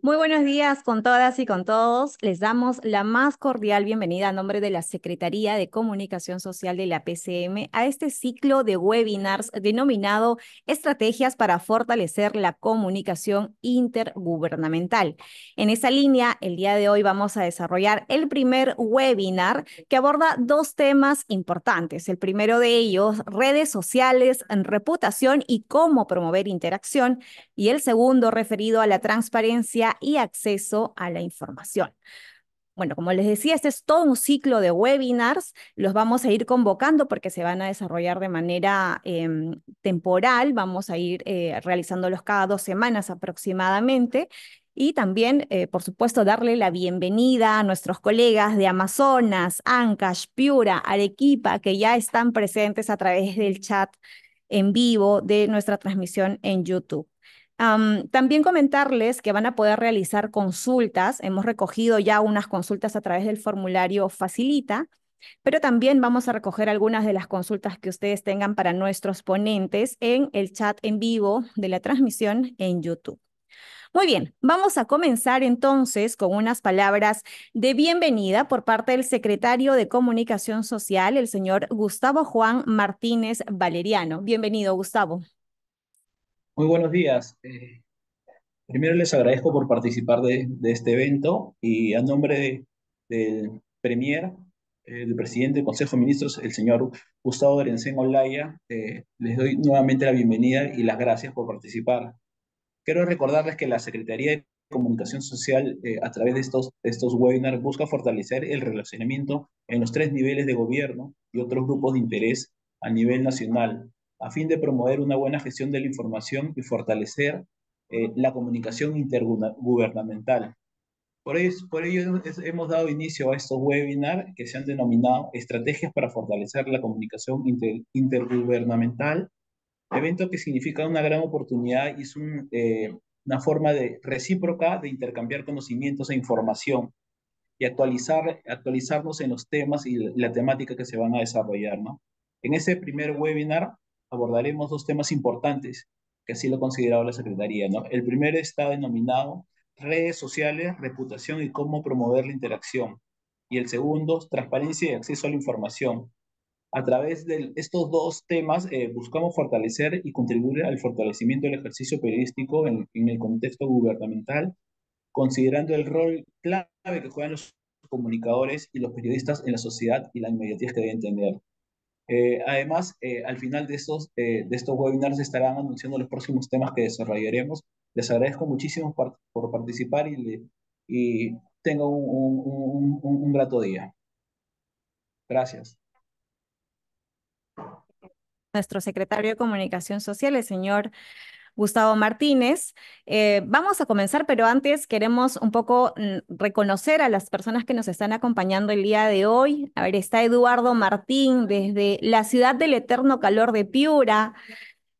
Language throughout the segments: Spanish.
Muy buenos días con todas y con todos. Les damos la más cordial bienvenida a nombre de la Secretaría de Comunicación Social de la PCM a este ciclo de webinars denominado Estrategias para fortalecer la comunicación intergubernamental. En esa línea, el día de hoy vamos a desarrollar el primer webinar que aborda dos temas importantes. El primero de ellos, redes sociales, reputación y cómo promover interacción. Y el segundo, referido a la transparencia y acceso a la información. Bueno, como les decía, este es todo un ciclo de webinars. Los vamos a ir convocando porque se van a desarrollar de manera em, temporal. Vamos a ir eh, realizándolos cada dos semanas aproximadamente. Y también, eh, por supuesto, darle la bienvenida a nuestros colegas de Amazonas, Ancash, Piura, Arequipa, que ya están presentes a través del chat en vivo de nuestra transmisión en YouTube también comentarles que van a poder realizar consultas. Hemos recogido ya unas consultas a través del formulario Facilita, pero también vamos a recoger algunas de las consultas que ustedes tengan para nuestros ponentes en el chat en vivo de la transmisión en YouTube. Muy bien, vamos a comenzar entonces con unas palabras de bienvenida por parte del secretario de Comunicación Social, el señor Gustavo Juan Martínez Valeriano. Bienvenido, Gustavo. Muy buenos días. Eh, primero les agradezco por participar de, este evento y a nombre de, del Premier, eh, del presidente del Consejo de Ministros, el señor Gustavo Berencén Olaya, eh, les doy nuevamente la bienvenida y las gracias por participar. Quiero recordarles que la Secretaría de Comunicación Social, a través de estos, de estos webinars, busca fortalecer el relacionamiento en los tres niveles de gobierno y otros grupos de interés a nivel nacional, a fin de promover una buena gestión de la información y fortalecer eh, la comunicación intergubernamental. Por, ello hemos dado inicio a estos webinars que se han denominado Estrategias para fortalecer la comunicación intergubernamental, evento que significa una gran oportunidad y es eh, una forma de, recíproca de intercambiar conocimientos e información y actualizarnos en los temas y la, temática que se van a desarrollar. En ese primer webinar abordaremos dos temas importantes, que así lo ha considerado la Secretaría. El primero está denominado redes sociales, reputación y cómo promover la interacción. Y el segundo, transparencia y acceso a la información. A través de estos dos temas eh, buscamos fortalecer y contribuir al fortalecimiento del ejercicio periodístico en, el contexto gubernamental, considerando el rol clave que juegan los comunicadores y los periodistas en la sociedad y la inmediatez que deben tener. Eh, además, eh, al final de estos, eh, de estos webinars estarán anunciando los próximos temas que desarrollaremos. Les agradezco muchísimo por, participar y, tengan y tengo un, un, un, un grato día. Gracias. Nuestro secretario de Comunicación Social, el señor Gustavo Martínez. Eh, vamos a comenzar, pero antes queremos un poco mm, reconocer a las personas que nos están acompañando el día de hoy. A ver, está Eduardo Martín desde la ciudad del eterno calor de Piura.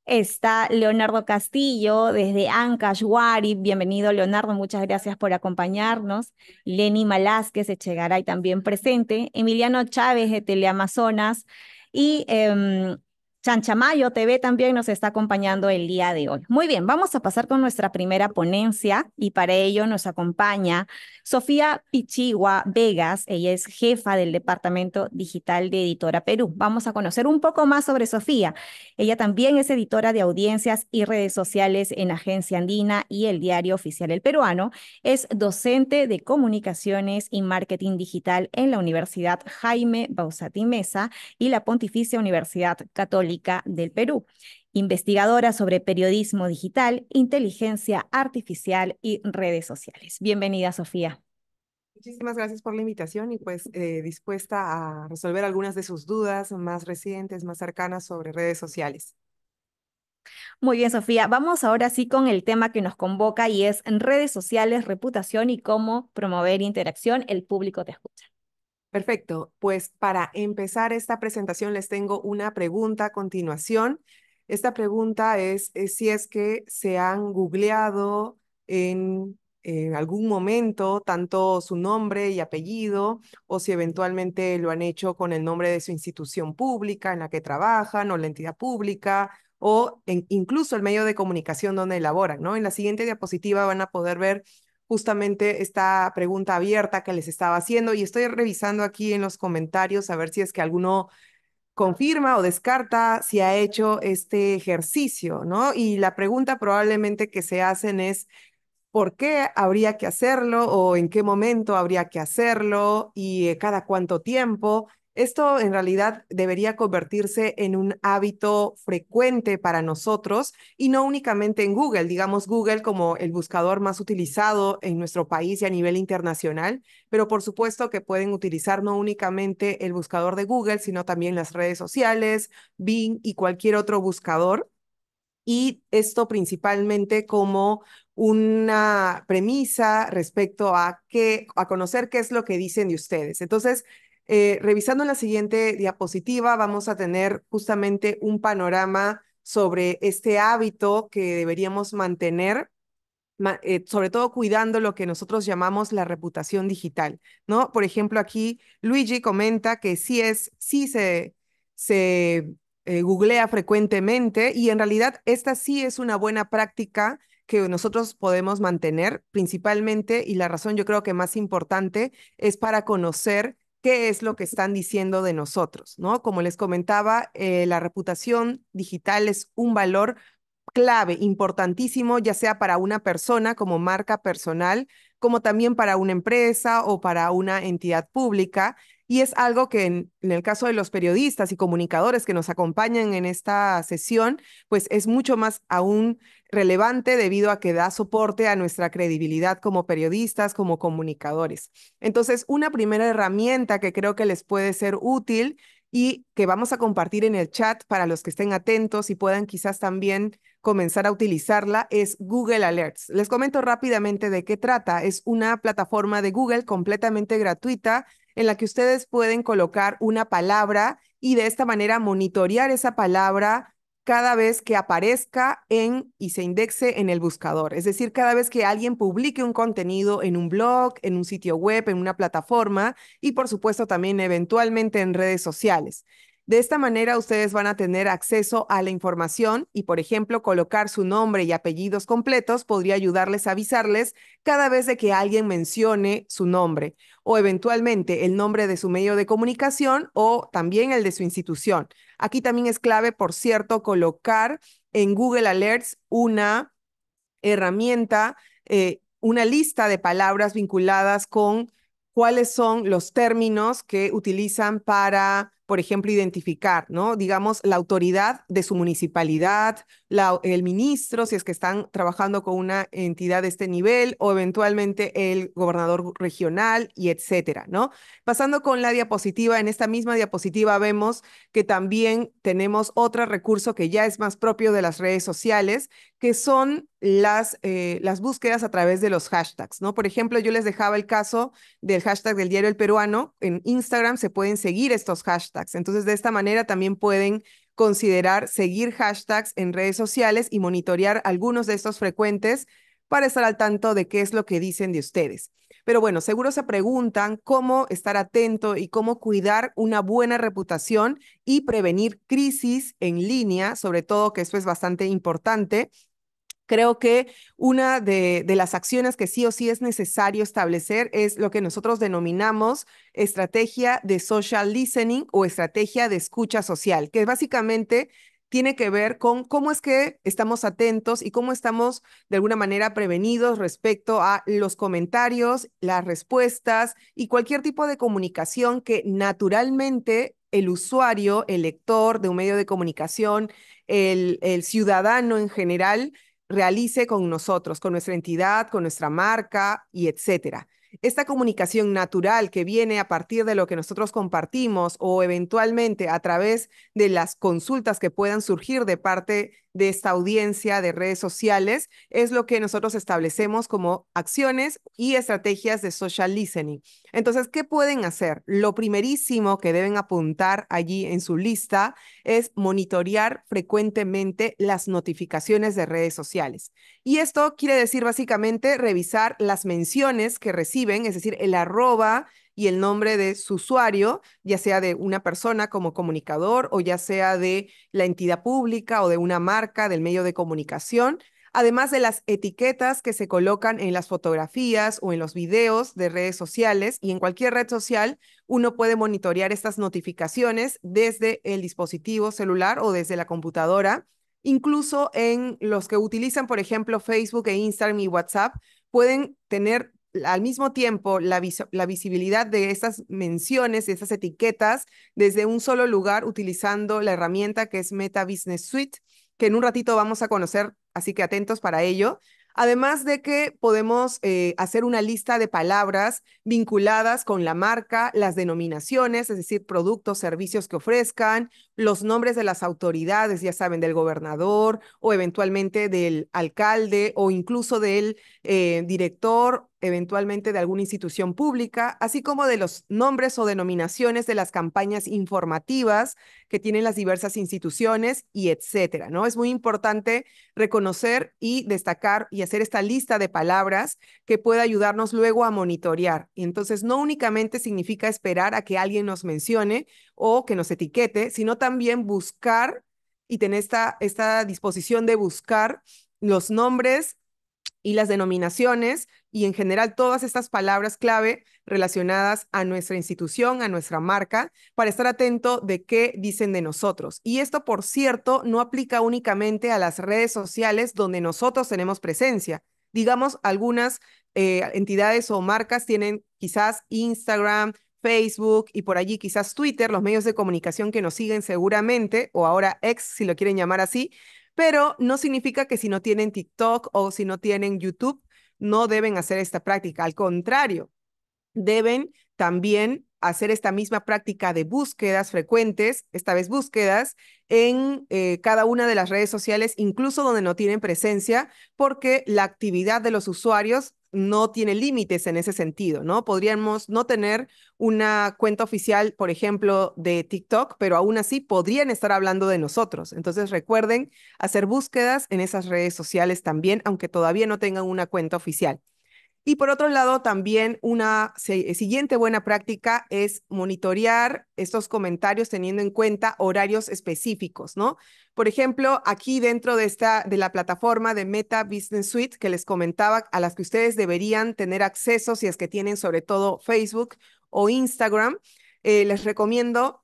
Está Leonardo Castillo desde Ancashwari. Bienvenido, Leonardo. Muchas gracias por acompañarnos. Lenny Malásquez Echegaray también presente. Emiliano Chávez de Teleamazonas. Y em, Chanchamayo TV también nos está acompañando el día de hoy. Muy bien, vamos a pasar con nuestra primera ponencia y para ello nos acompaña Sofía Pichigua Vegas. Ella es jefa del Departamento Digital de Editora Perú. Vamos a conocer un poco más sobre Sofía. Ella también es editora de audiencias y redes sociales en Agencia Andina y el Diario Oficial El Peruano. Es docente de comunicaciones y marketing digital en la Universidad Jaime Bausati Mesa y la Pontificia Universidad Católica del Perú, investigadora sobre periodismo digital, inteligencia artificial y redes sociales. Bienvenida, Sofía. Muchísimas gracias por la invitación y pues eh, dispuesta a resolver algunas de sus dudas más recientes, más cercanas sobre redes sociales. Muy bien, Sofía. Vamos ahora sí con el tema que nos convoca y es redes sociales, reputación y cómo promover interacción. El público te escucha. Perfecto, pues para empezar esta presentación les tengo una pregunta a continuación. Esta pregunta es, eh, si es que se han googleado en, algún momento tanto su nombre y apellido o si eventualmente lo han hecho con el nombre de su institución pública en la que trabajan o la entidad pública o incluso el medio de comunicación donde elaboran, ¿no? En la siguiente diapositiva van a poder ver justamente esta pregunta abierta que les estaba haciendo y estoy revisando aquí en los comentarios a ver si es que alguno confirma o descarta si ha hecho este ejercicio, ¿no? Y la pregunta probablemente que se hacen es, ¿por qué habría que hacerlo o en qué momento habría que hacerlo y eh, cada cuánto tiempo? Esto en realidad debería convertirse en un hábito frecuente para nosotros y no únicamente en Google, digamos Google como el buscador más utilizado en nuestro país y a nivel internacional, pero por supuesto que pueden utilizar no únicamente el buscador de Google, sino también las redes sociales, Bing y cualquier otro buscador. Y esto principalmente como una premisa respecto a, que a conocer qué es lo que dicen de ustedes. Entonces, eh, revisando la siguiente diapositiva, vamos a tener justamente un panorama sobre este hábito que deberíamos mantener eh, sobre todo cuidando lo que nosotros llamamos la reputación digital, ¿no? Por ejemplo, aquí Luigi comenta que sí es, sí se, se eh, googlea frecuentemente y en realidad esta sí es una buena práctica que nosotros podemos mantener principalmente y la razón yo creo que más importante es para conocer qué es lo que están diciendo de nosotros, ¿no? Como les comentaba, eh, la reputación digital es un valor clave, importantísimo, ya sea para una persona como marca personal, como también para una empresa o para una entidad pública. Y es algo que en, el caso de los periodistas y comunicadores que nos acompañan en esta sesión, pues es mucho más aún relevante debido a que da soporte a nuestra credibilidad como periodistas, como comunicadores. Entonces, una primera herramienta que creo que les puede ser útil y que vamos a compartir en el chat para los que estén atentos y puedan quizás también comenzar a utilizarla es Google Alerts. Les comento rápidamente de qué trata. Es una plataforma de Google completamente gratuita en la que ustedes pueden colocar una palabra y de esta manera monitorear esa palabra cada vez que aparezca en y se indexe en el buscador. Es decir, cada vez que alguien publique un contenido en un blog, en un sitio web, en una plataforma y por supuesto también eventualmente en redes sociales. De esta manera, ustedes van a tener acceso a la información y, por ejemplo, colocar su nombre y apellidos completos podría ayudarles a avisarles cada vez de que alguien mencione su nombre o eventualmente el nombre de su medio de comunicación o también el de su institución. Aquí también es clave, por cierto, colocar en Google Alerts una herramienta, eh, una lista de palabras vinculadas con cuáles son los términos que utilizan para por ejemplo, identificar, ¿no? Digamos, la autoridad de su municipalidad el ministro, si es que están trabajando con una entidad de este nivel, o eventualmente el gobernador regional y etcétera, ¿no? Pasando con la diapositiva, en esta misma diapositiva vemos que también tenemos otro recurso que ya es más propio de las redes sociales, que son las, eh, las búsquedas a través de los hashtags, ¿no? Por ejemplo, yo les dejaba el caso del hashtag del diario El Peruano. En Instagram se pueden seguir estos hashtags. Entonces, de esta manera también pueden considerar seguir hashtags en redes sociales y monitorear algunos de estos frecuentes para estar al tanto de qué es lo que dicen de ustedes. Pero bueno, seguro se preguntan cómo estar atento y cómo cuidar una buena reputación y prevenir crisis en línea, sobre todo que eso es bastante importante Creo que una de, las acciones que sí o sí es necesario establecer es lo que nosotros denominamos estrategia de social listening o estrategia de escucha social, que básicamente tiene que ver con cómo es que estamos atentos y cómo estamos de alguna manera prevenidos respecto a los comentarios, las respuestas y cualquier tipo de comunicación que naturalmente el usuario, el lector de un medio de comunicación, el ciudadano en general, realice con nosotros, con nuestra entidad, con nuestra marca y etcétera esta comunicación natural que viene a partir de lo que nosotros compartimos o eventualmente a través de las consultas que puedan surgir de parte de esta audiencia de redes sociales, es lo que nosotros establecemos como acciones y estrategias de social listening. Entonces, ¿qué pueden hacer? Lo primerísimo que deben apuntar allí en su lista es monitorear frecuentemente las notificaciones de redes sociales. Y esto quiere decir básicamente revisar las menciones que reciben es decir, el arroba y el nombre de su usuario, ya sea de una persona como comunicador o ya sea de la entidad pública o de una marca, del medio de comunicación, además de las etiquetas que se colocan en las fotografías o en los videos de redes sociales y en cualquier red social, uno puede monitorear estas notificaciones desde el dispositivo celular o desde la computadora. Incluso en los que utilizan, por ejemplo, Facebook e Instagram y WhatsApp, pueden tener al mismo tiempo la, visibilidad de esas menciones, de esas etiquetas, desde un solo lugar utilizando la herramienta que es Meta Business Suite, que en un ratito vamos a conocer, así que atentos para ello. Además de que podemos eh, hacer una lista de palabras vinculadas con la marca, las denominaciones, es decir, productos, servicios que ofrezcan, los nombres de las autoridades, ya saben, del gobernador o eventualmente del alcalde o incluso del eh, director, eventualmente de alguna institución pública, así como de los nombres o denominaciones de las campañas informativas que tienen las diversas instituciones y etcétera, ¿no? Es muy importante reconocer y destacar y hacer esta lista de palabras que pueda ayudarnos luego a monitorear. Y entonces no únicamente significa esperar a que alguien nos mencione, o que nos etiquete, sino también buscar y tener esta, esta disposición de buscar los nombres y las denominaciones y en general todas estas palabras clave relacionadas a nuestra institución, a nuestra marca, para estar atento de qué dicen de nosotros. Y esto, por cierto, no aplica únicamente a las redes sociales donde nosotros tenemos presencia. Digamos, algunas eh, entidades o marcas tienen quizás Instagram, Facebook y por allí quizás Twitter, los medios de comunicación que nos siguen seguramente, o ahora ex, si lo quieren llamar así, pero no significa que si no tienen TikTok o si no tienen YouTube, no deben hacer esta práctica. Al contrario, deben también hacer esta misma práctica de búsquedas frecuentes, esta vez búsquedas en eh, cada una de las redes sociales, incluso donde no tienen presencia, porque la actividad de los usuarios no tiene límites en ese sentido, ¿no? Podríamos no tener una cuenta oficial, por ejemplo, de TikTok, pero aún así podrían estar hablando de nosotros. Entonces recuerden hacer búsquedas en esas redes sociales también, aunque todavía no tengan una cuenta oficial. Y por otro lado, también una siguiente buena práctica es monitorear estos comentarios teniendo en cuenta horarios específicos, ¿no? Por ejemplo, aquí dentro de, esta, de la plataforma de Meta Business Suite que les comentaba, a las que ustedes deberían tener acceso si es que tienen sobre todo Facebook o Instagram, eh, les recomiendo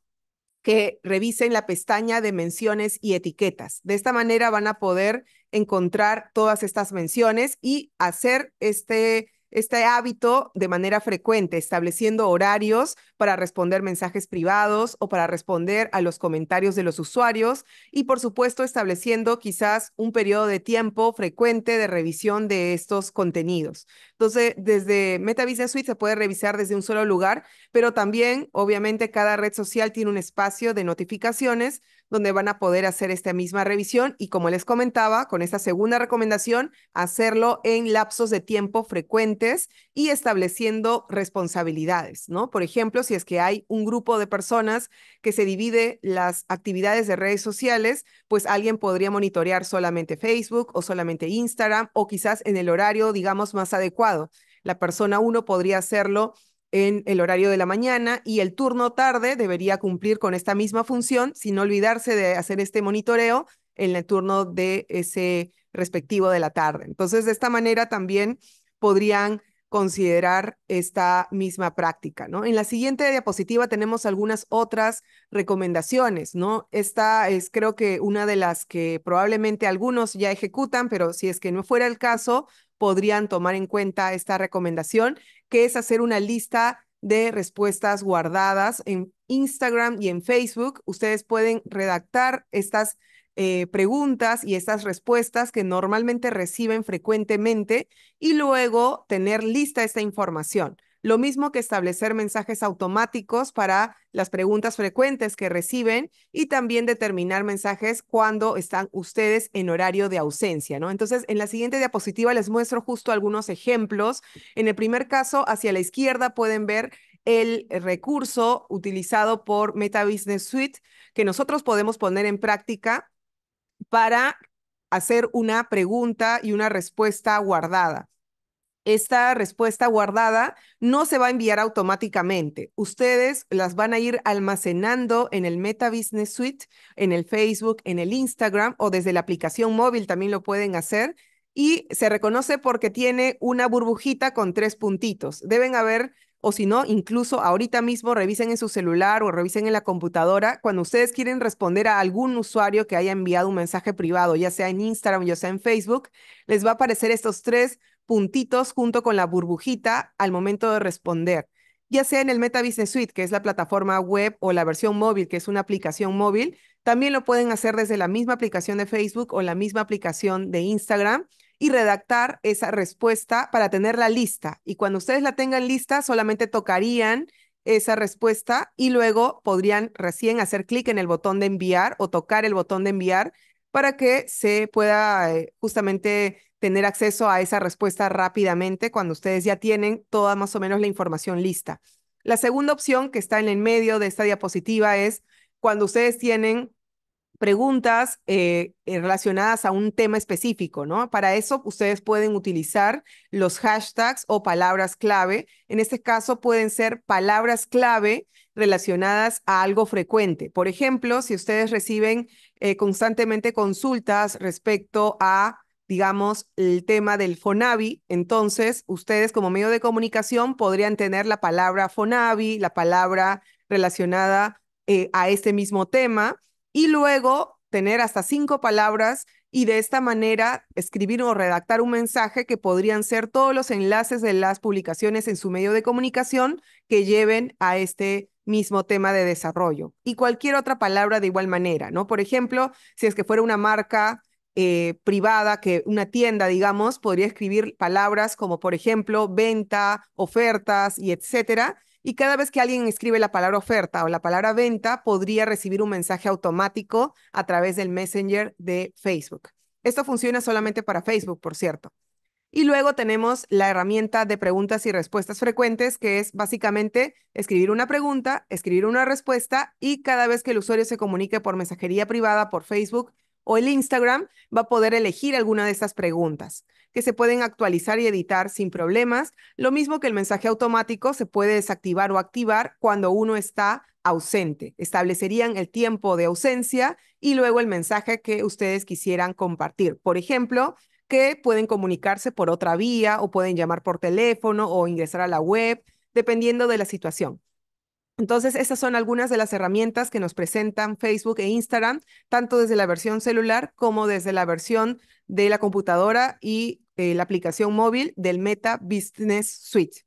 que revisen la pestaña de menciones y etiquetas. De esta manera van a poder encontrar todas estas menciones y hacer este este hábito de manera frecuente, estableciendo horarios para responder mensajes privados o para responder a los comentarios de los usuarios y, por supuesto, estableciendo quizás un periodo de tiempo frecuente de revisión de estos contenidos. Entonces, desde Meta Business Suite se puede revisar desde un solo lugar, pero también, obviamente, cada red social tiene un espacio de notificaciones donde van a poder hacer esta misma revisión y como les comentaba, con esta segunda recomendación, hacerlo en lapsos de tiempo frecuentes y estableciendo responsabilidades, ¿no? Por ejemplo, si es que hay un grupo de personas que se divide las actividades de redes sociales, pues alguien podría monitorear solamente Facebook o solamente Instagram o quizás en el horario, digamos, más adecuado. La persona uno podría hacerlo en el horario de la mañana y el turno tarde debería cumplir con esta misma función sin olvidarse de hacer este monitoreo en el turno de ese respectivo de la tarde. Entonces, de esta manera también podrían considerar esta misma práctica, ¿no? En la siguiente diapositiva tenemos algunas otras recomendaciones, ¿no? Esta es creo que una de las que probablemente algunos ya ejecutan, pero si es que no fuera el caso, podrían tomar en cuenta esta recomendación, que es hacer una lista de respuestas guardadas en Instagram y en Facebook. Ustedes pueden redactar estas eh, preguntas y estas respuestas que normalmente reciben frecuentemente y luego tener lista esta información. Lo mismo que establecer mensajes automáticos para las preguntas frecuentes que reciben y también determinar mensajes cuando están ustedes en horario de ausencia, ¿no? Entonces, en la siguiente diapositiva les muestro justo algunos ejemplos. En el primer caso, hacia la izquierda pueden ver el recurso utilizado por Meta Business Suite que nosotros podemos poner en práctica para hacer una pregunta y una respuesta guardada esta respuesta guardada no se va a enviar automáticamente. Ustedes las van a ir almacenando en el Meta Business Suite, en el Facebook, en el Instagram o desde la aplicación móvil también lo pueden hacer. Y se reconoce porque tiene una burbujita con tres puntitos. Deben haber, o si no, incluso ahorita mismo revisen en su celular o revisen en la computadora cuando ustedes quieren responder a algún usuario que haya enviado un mensaje privado, ya sea en Instagram, ya sea en Facebook, les va a aparecer estos tres puntitos junto con la burbujita al momento de responder, ya sea en el Meta Business Suite, que es la plataforma web, o la versión móvil, que es una aplicación móvil. También lo pueden hacer desde la misma aplicación de Facebook o la misma aplicación de Instagram y redactar esa respuesta para tenerla lista. Y cuando ustedes la tengan lista, solamente tocarían esa respuesta y luego podrían recién hacer clic en el botón de enviar o tocar el botón de enviar para que se pueda eh, justamente tener acceso a esa respuesta rápidamente cuando ustedes ya tienen toda más o menos la información lista. La segunda opción que está en el medio de esta diapositiva es cuando ustedes tienen preguntas eh, eh, relacionadas a un tema específico, ¿no? Para eso ustedes pueden utilizar los hashtags o palabras clave. En este caso pueden ser palabras clave relacionadas a algo frecuente. Por ejemplo, si ustedes reciben eh, constantemente consultas respecto a digamos, el tema del Fonavi, entonces ustedes como medio de comunicación podrían tener la palabra Fonavi, la palabra relacionada a este mismo tema, y luego tener hasta cinco palabras y de esta manera escribir o redactar un mensaje que podrían ser todos los enlaces de las publicaciones en su medio de comunicación que lleven a este mismo tema de desarrollo y cualquier otra palabra de igual manera, ¿no? Por ejemplo, si es que fuera una marca eh, privada, que una tienda, digamos, podría escribir palabras como, por ejemplo, venta, ofertas y etcétera, y cada vez que alguien escribe la palabra oferta o la palabra venta, podría recibir un mensaje automático a través del Messenger de Facebook. Esto funciona solamente para Facebook, por cierto. Y luego tenemos la herramienta de preguntas y respuestas frecuentes, que es básicamente escribir una pregunta, escribir una respuesta y cada vez que el usuario se comunique por mensajería privada por Facebook o el Instagram va a poder elegir alguna de estas preguntas, que se pueden actualizar y editar sin problemas, lo mismo que el mensaje automático se puede desactivar o activar cuando uno está ausente. Establecerían el tiempo de ausencia y luego el mensaje que ustedes quisieran compartir. Por ejemplo, que pueden comunicarse por otra vía o pueden llamar por teléfono o ingresar a la web, dependiendo de la situación. Entonces, estas son algunas de las herramientas que nos presentan Facebook e Instagram, tanto desde la versión celular como desde la versión de la computadora y eh, la aplicación móvil del Meta Business Suite.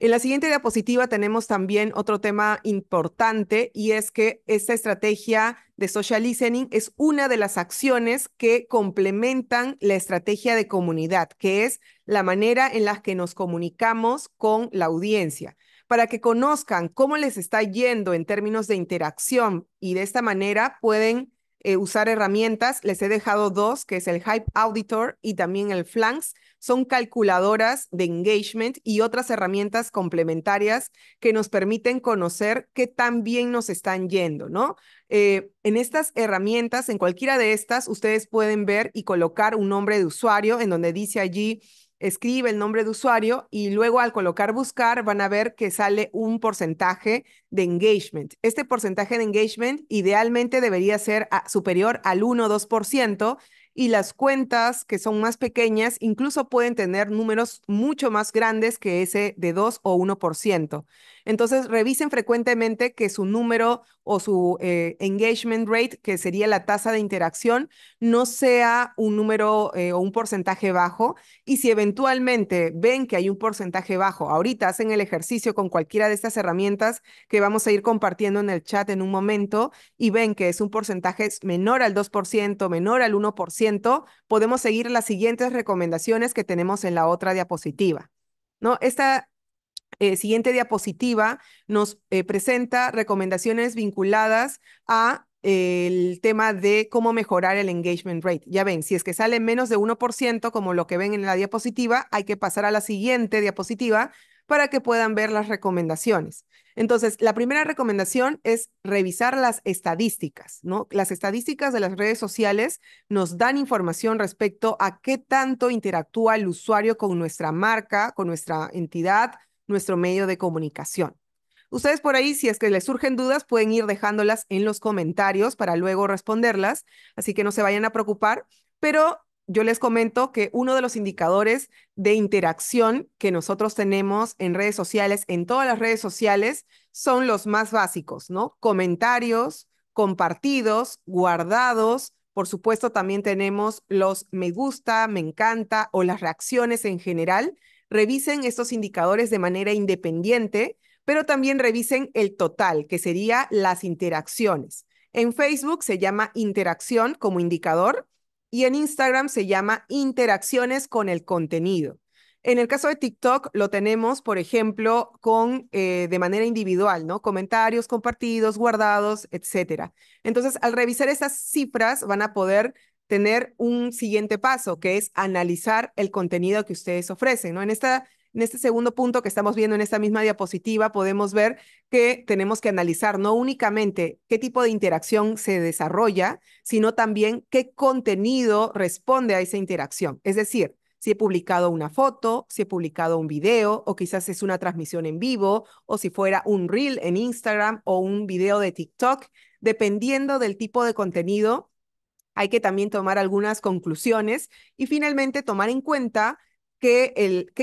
En la siguiente diapositiva tenemos también otro tema importante y es que esta estrategia de social listening es una de las acciones que complementan la estrategia de comunidad, que es la manera en la que nos comunicamos con la audiencia para que conozcan cómo les está yendo en términos de interacción y de esta manera pueden eh, usar herramientas. Les he dejado dos, que es el Hype Auditor y también el Flanks. Son calculadoras de engagement y otras herramientas complementarias que nos permiten conocer qué tan bien nos están yendo, ¿no? Eh, en estas herramientas, en cualquiera de estas, ustedes pueden ver y colocar un nombre de usuario en donde dice allí escribe el nombre de usuario y luego al colocar buscar van a ver que sale un porcentaje de engagement. Este porcentaje de engagement idealmente debería ser superior al 1 o 2% y las cuentas que son más pequeñas incluso pueden tener números mucho más grandes que ese de 2 o 1%. Entonces, revisen frecuentemente que su número o su eh, engagement rate, que sería la tasa de interacción, no sea un número eh, o un porcentaje bajo. Y si eventualmente ven que hay un porcentaje bajo, ahorita hacen el ejercicio con cualquiera de estas herramientas que vamos a ir compartiendo en el chat en un momento y ven que es un porcentaje menor al 2%, menor al 1%, podemos seguir las siguientes recomendaciones que tenemos en la otra diapositiva. ¿no? Esta eh, siguiente diapositiva nos eh, presenta recomendaciones vinculadas a eh, el tema de cómo mejorar el engagement rate. Ya ven, si es que sale menos de 1%, como lo que ven en la diapositiva, hay que pasar a la siguiente diapositiva para que puedan ver las recomendaciones. Entonces, la primera recomendación es revisar las estadísticas, ¿no? Las estadísticas de las redes sociales nos dan información respecto a qué tanto interactúa el usuario con nuestra marca, con nuestra entidad, nuestro medio de comunicación. Ustedes por ahí, si es que les surgen dudas, pueden ir dejándolas en los comentarios para luego responderlas, así que no se vayan a preocupar, pero yo les comento que uno de los indicadores de interacción que nosotros tenemos en redes sociales, en todas las redes sociales, son los más básicos, ¿no? Comentarios, compartidos, guardados. Por supuesto, también tenemos los me gusta, me encanta o las reacciones en general revisen estos indicadores de manera independiente, pero también revisen el total, que sería las interacciones. En Facebook se llama interacción como indicador y en Instagram se llama interacciones con el contenido. En el caso de TikTok lo tenemos, por ejemplo, con eh, de manera individual, ¿no? Comentarios compartidos, guardados, etcétera. Entonces, al revisar esas cifras van a poder tener un siguiente paso, que es analizar el contenido que ustedes ofrecen. ¿no? En, esta, en este segundo punto que estamos viendo en esta misma diapositiva, podemos ver que tenemos que analizar no únicamente qué tipo de interacción se desarrolla, sino también qué contenido responde a esa interacción. Es decir, si he publicado una foto, si he publicado un video, o quizás es una transmisión en vivo, o si fuera un reel en Instagram o un video de TikTok, dependiendo del tipo de contenido hay que también tomar algunas conclusiones y finalmente tomar en cuenta qué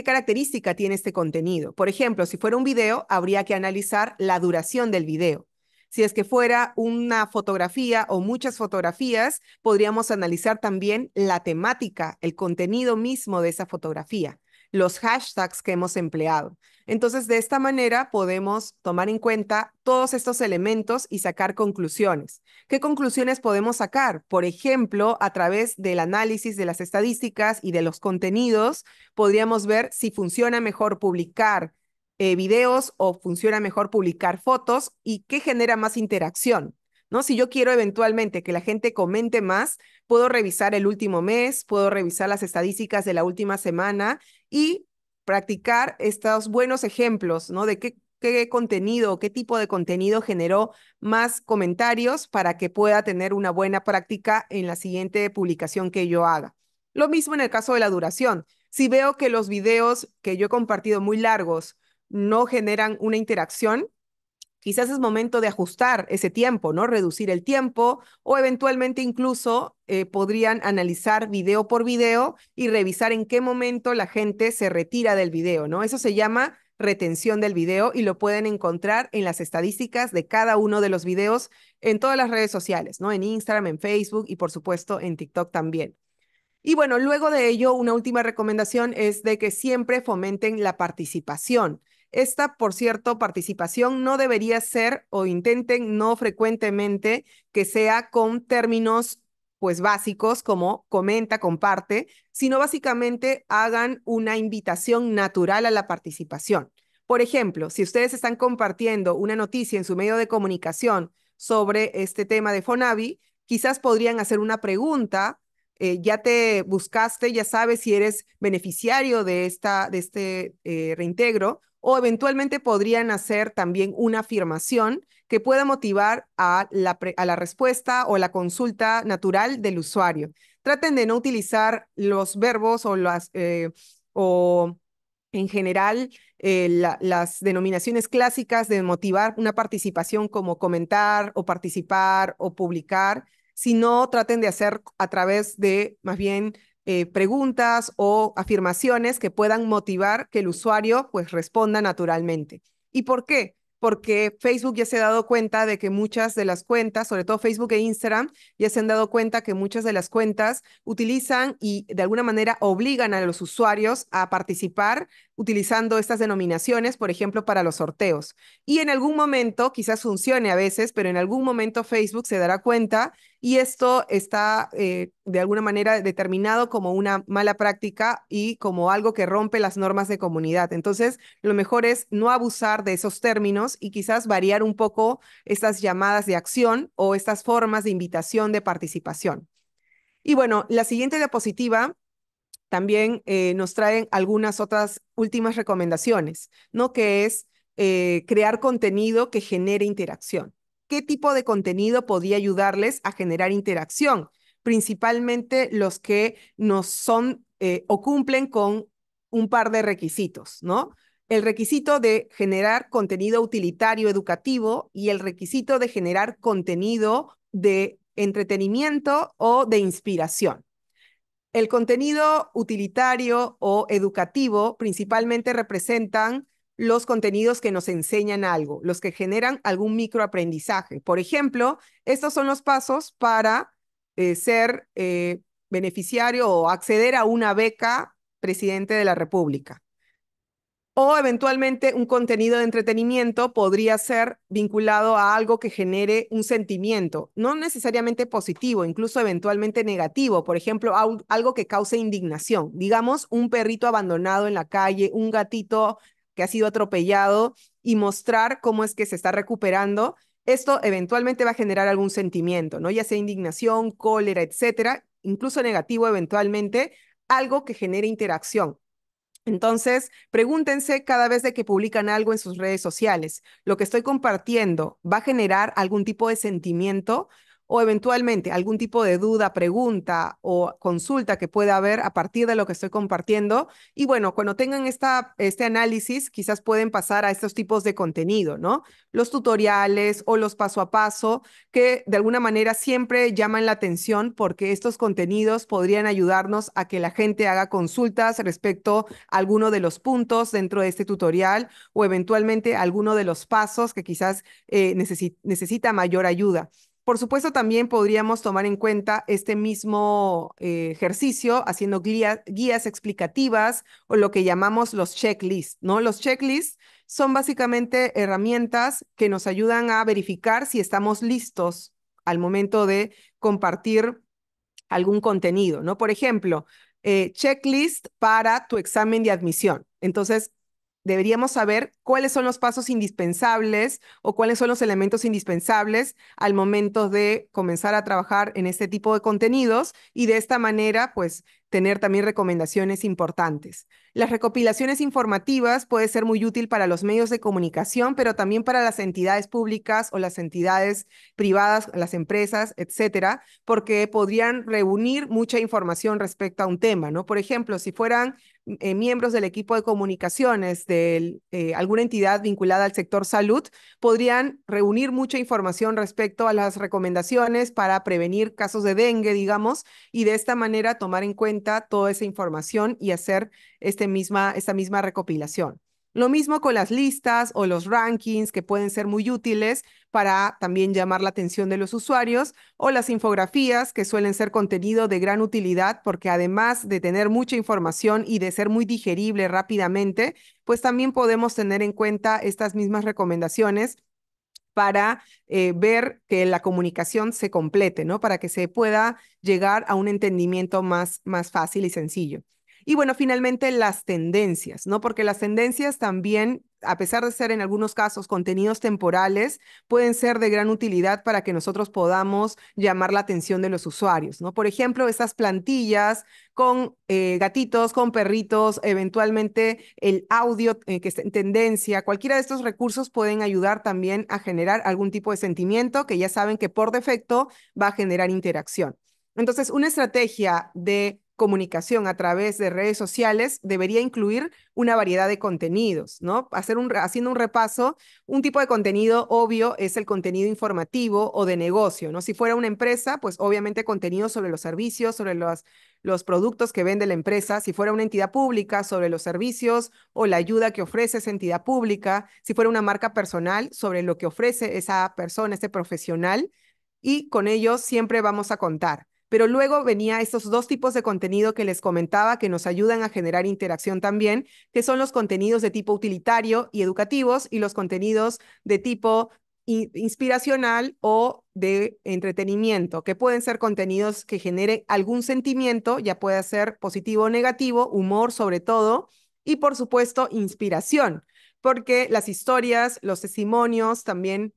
característica tiene este contenido. Por ejemplo, si fuera un video, habría que analizar la duración del video. Si es que fuera una fotografía o muchas fotografías, podríamos analizar también la temática, el contenido mismo de esa fotografía los hashtags que hemos empleado. Entonces, de esta manera podemos tomar en cuenta todos estos elementos y sacar conclusiones. ¿Qué conclusiones podemos sacar? Por ejemplo, a través del análisis de las estadísticas y de los contenidos, podríamos ver si funciona mejor publicar eh, videos o funciona mejor publicar fotos y qué genera más interacción. ¿no? Si yo quiero eventualmente que la gente comente más, puedo revisar el último mes, puedo revisar las estadísticas de la última semana y practicar estos buenos ejemplos, ¿no? De qué, contenido contenido, qué tipo de contenido generó más comentarios para que pueda tener una buena práctica en la siguiente publicación que yo haga. Lo mismo en el caso de la duración. Si veo que los videos que yo he compartido muy largos no generan una interacción, quizás es momento de ajustar ese tiempo, ¿no? Reducir el tiempo o eventualmente incluso eh, podrían analizar video por video y revisar en qué momento la gente se retira del video, ¿no? Eso se llama retención del video y lo pueden encontrar en las estadísticas de cada uno de los videos en todas las redes sociales, ¿no? En Instagram, en Facebook y por supuesto en TikTok también. Y bueno, luego de ello, una última recomendación es de que siempre fomenten la participación. Esta, por cierto, participación no debería ser o intenten no frecuentemente que sea con términos pues básicos como comenta, comparte, sino básicamente hagan una invitación natural a la participación. Por ejemplo, si ustedes están compartiendo una noticia en su medio de comunicación sobre este tema de Fonavi, quizás podrían hacer una pregunta. Eh, ya te buscaste, ya sabes si eres beneficiario de, esta, de este eh, reintegro o eventualmente podrían hacer también una afirmación que pueda motivar a la, a la respuesta o la consulta natural del usuario. Traten de no utilizar los verbos o las... Eh, o en general eh, las denominaciones clásicas de motivar una participación como comentar o participar o publicar, sino traten de hacer a través de más bien eh, preguntas o afirmaciones que puedan motivar que el usuario pues responda naturalmente. ¿Y por qué? Porque Facebook ya se ha dado cuenta de que muchas de las cuentas, sobre todo Facebook e Instagram, ya se han dado cuenta que muchas de las cuentas utilizan y de alguna manera obligan a los usuarios a participar utilizando estas denominaciones, por ejemplo, para los sorteos. Y en algún momento, quizás funcione a veces, pero en algún momento Facebook se dará cuenta y esto está eh, de alguna manera determinado como una mala práctica y como algo que rompe las normas de comunidad. Entonces, lo mejor es no abusar de esos términos y quizás variar un poco estas llamadas de acción o estas formas de invitación de participación. Y bueno, la siguiente diapositiva también eh, nos traen algunas otras últimas recomendaciones, ¿no? Que es eh, crear contenido que genere interacción. ¿Qué tipo de contenido podría ayudarles a generar interacción? Principalmente los que nos son eh, o cumplen con un par de requisitos, ¿no? El requisito de generar contenido utilitario educativo y el requisito de generar contenido de entretenimiento o de inspiración. El contenido utilitario o educativo principalmente representan los contenidos que nos enseñan algo, los que generan algún microaprendizaje. Por ejemplo, estos son los pasos para eh, ser eh, beneficiario o acceder a una beca presidente de la República. O eventualmente un contenido de entretenimiento podría ser vinculado a algo que genere un sentimiento, no necesariamente positivo, incluso eventualmente negativo, por ejemplo, algo que cause indignación. Digamos, un perrito abandonado en la calle, un gatito que ha sido atropellado y mostrar cómo es que se está recuperando. Esto eventualmente va a generar algún sentimiento, ¿no? Ya sea indignación, cólera, etcétera, incluso negativo eventualmente, algo que genere interacción entonces, pregúntense cada vez de que publican algo en sus redes sociales, ¿lo que estoy compartiendo va a generar algún tipo de sentimiento o eventualmente algún tipo de duda, pregunta o consulta que pueda haber a partir de lo que estoy compartiendo. Y bueno, cuando tengan esta, este análisis, quizás pueden pasar a estos tipos de contenido, ¿no? Los tutoriales o los paso a paso, que de alguna manera siempre llaman la atención porque estos contenidos podrían ayudarnos a que la gente haga consultas respecto a alguno de los puntos dentro de este tutorial o eventualmente alguno de los pasos que quizás eh, necesita mayor ayuda. Por supuesto, también podríamos tomar en cuenta este mismo eh, ejercicio haciendo guías explicativas o lo que llamamos los checklists, ¿no? Los checklists son básicamente herramientas que nos ayudan a verificar si estamos listos al momento de compartir algún contenido, ¿no? Por ejemplo, eh, checklist para tu examen de admisión. Entonces, deberíamos saber cuáles son los pasos indispensables o cuáles son los elementos indispensables al momento de comenzar a trabajar en este tipo de contenidos y de esta manera, pues, tener también recomendaciones importantes. Las recopilaciones informativas puede ser muy útil para los medios de comunicación, pero también para las entidades públicas o las entidades privadas, las empresas, etcétera, porque podrían reunir mucha información respecto a un tema, ¿no? Por ejemplo, si fueran eh, miembros del equipo de comunicaciones de eh, alguna entidad vinculada al sector salud podrían reunir mucha información respecto a las recomendaciones para prevenir casos de dengue, digamos, y de esta manera tomar en cuenta toda esa información y hacer este misma, esta misma recopilación. Lo mismo con las listas o los rankings que pueden ser muy útiles para también llamar la atención de los usuarios o las infografías que suelen ser contenido de gran utilidad porque además de tener mucha información y de ser muy digerible rápidamente, pues también podemos tener en cuenta estas mismas recomendaciones para eh, ver que la comunicación se complete, ¿no? Para que se pueda llegar a un entendimiento más, más fácil y sencillo. Y bueno, finalmente las tendencias, ¿no? Porque las tendencias también a pesar de ser en algunos casos contenidos temporales, pueden ser de gran utilidad para que nosotros podamos llamar la atención de los usuarios, ¿no? Por ejemplo, esas plantillas con eh, gatitos, con perritos, eventualmente el audio eh, que está en tendencia, cualquiera de estos recursos pueden ayudar también a generar algún tipo de sentimiento que ya saben que por defecto va a generar interacción. Entonces, una estrategia de comunicación a través de redes sociales debería incluir una variedad de contenidos, ¿no? Hacer un, haciendo un repaso, un tipo de contenido obvio es el contenido informativo o de negocio, ¿no? Si fuera una empresa, pues obviamente contenido sobre los servicios, sobre los, los productos que vende la empresa, si fuera una entidad pública, sobre los servicios o la ayuda que ofrece esa entidad pública, si fuera una marca personal, sobre lo que ofrece esa persona, ese profesional, y con ellos siempre vamos a contar. Pero luego venía estos dos tipos de contenido que les comentaba que nos ayudan a generar interacción también, que son los contenidos de tipo utilitario y educativos y los contenidos de tipo inspiracional o de entretenimiento, que pueden ser contenidos que generen algún sentimiento, ya puede ser positivo o negativo, humor sobre todo, y por supuesto inspiración, porque las historias, los testimonios también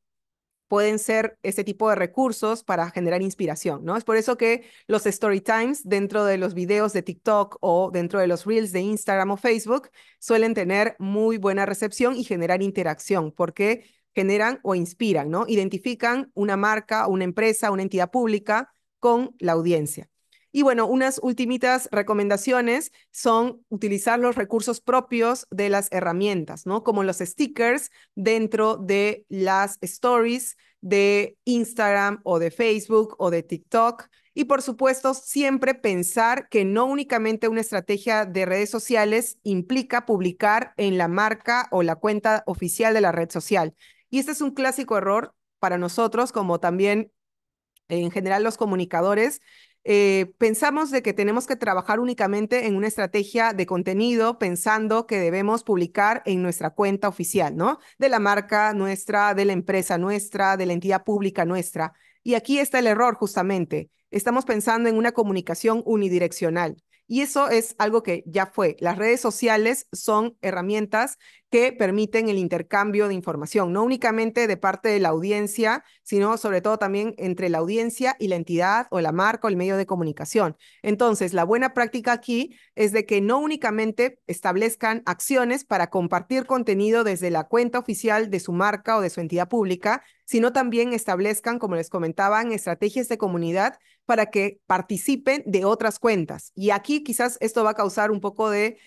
pueden ser este tipo de recursos para generar inspiración, ¿no? Es por eso que los story times dentro de los videos de TikTok o dentro de los reels de Instagram o Facebook suelen tener muy buena recepción y generar interacción, porque generan o inspiran, ¿no? Identifican una marca, una empresa, una entidad pública con la audiencia. Y bueno, unas ultimitas recomendaciones son utilizar los recursos propios de las herramientas, ¿no? Como los stickers dentro de las stories de Instagram o de Facebook o de TikTok. Y por supuesto, siempre pensar que no únicamente una estrategia de redes sociales implica publicar en la marca o la cuenta oficial de la red social. Y este es un clásico error para nosotros, como también en general los comunicadores, eh, pensamos de que tenemos que trabajar únicamente en una estrategia de contenido, pensando que debemos publicar en nuestra cuenta oficial, ¿no? De la marca nuestra, de la empresa nuestra, de la entidad pública nuestra. Y aquí está el error justamente. Estamos pensando en una comunicación unidireccional. Y eso es algo que ya fue. Las redes sociales son herramientas que permiten el intercambio de información, no únicamente de parte de la audiencia, sino sobre todo también entre la audiencia y la entidad o la marca o el medio de comunicación. Entonces, la buena práctica aquí es de que no únicamente establezcan acciones para compartir contenido desde la cuenta oficial de su marca o de su entidad pública, sino también establezcan, como les comentaban, estrategias de comunidad para que participen de otras cuentas. Y aquí quizás esto va a causar un poco de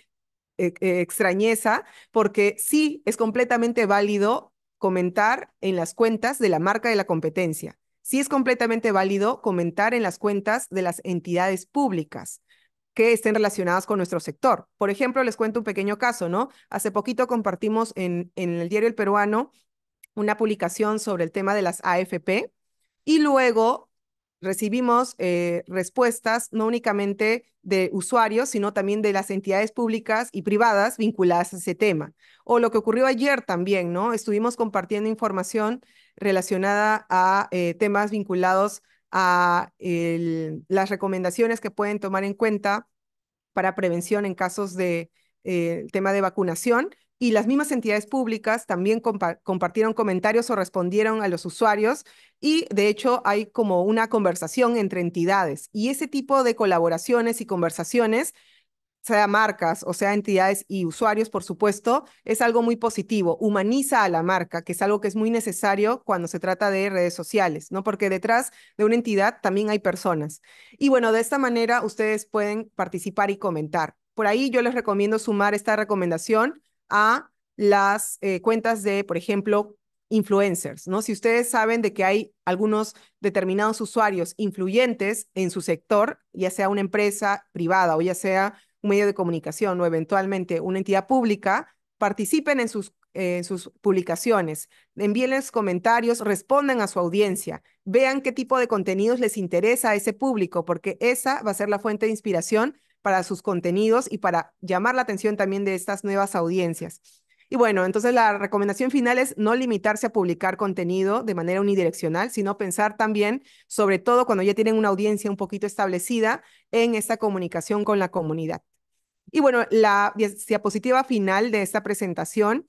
e, e, extrañeza, porque sí es completamente válido comentar en las cuentas de la marca de la competencia. Sí es completamente válido comentar en las cuentas de las entidades públicas que estén relacionadas con nuestro sector. Por ejemplo, les cuento un pequeño caso, ¿no? Hace poquito compartimos en, en el diario El Peruano una publicación sobre el tema de las AFP y luego recibimos eh, respuestas no únicamente de usuarios, sino también de las entidades públicas y privadas vinculadas a ese tema. O lo que ocurrió ayer también, ¿no? Estuvimos compartiendo información relacionada a eh, temas vinculados a las recomendaciones que pueden tomar en cuenta para prevención en casos de eh, tema de vacunación y las mismas entidades públicas también compartieron comentarios o respondieron a los usuarios y de hecho hay como una conversación entre entidades y ese tipo de colaboraciones y conversaciones sea marcas o sea entidades y usuarios, por supuesto, es algo muy positivo, humaniza a la marca, que es algo que es muy necesario cuando se trata de redes sociales, ¿no? Porque detrás de una entidad también hay personas. Y bueno, de esta manera ustedes pueden participar y comentar. Por ahí yo les recomiendo sumar esta recomendación a las eh, cuentas de, por ejemplo, influencers, ¿no? Si ustedes saben de que hay algunos determinados usuarios influyentes en su sector, ya sea una empresa privada o ya sea un medio de comunicación o eventualmente una entidad pública, participen en sus, sus publicaciones, envíenles comentarios, respondan a su audiencia, vean qué tipo de contenidos les interesa a ese público, porque esa va a ser la fuente de inspiración para sus contenidos y para llamar la atención también de estas nuevas audiencias. Y bueno, entonces la recomendación final es no limitarse a publicar contenido de manera unidireccional, sino pensar también, sobre todo cuando ya tienen una audiencia un poquito establecida, en esta comunicación con la comunidad. Y bueno, la diapositiva final de esta presentación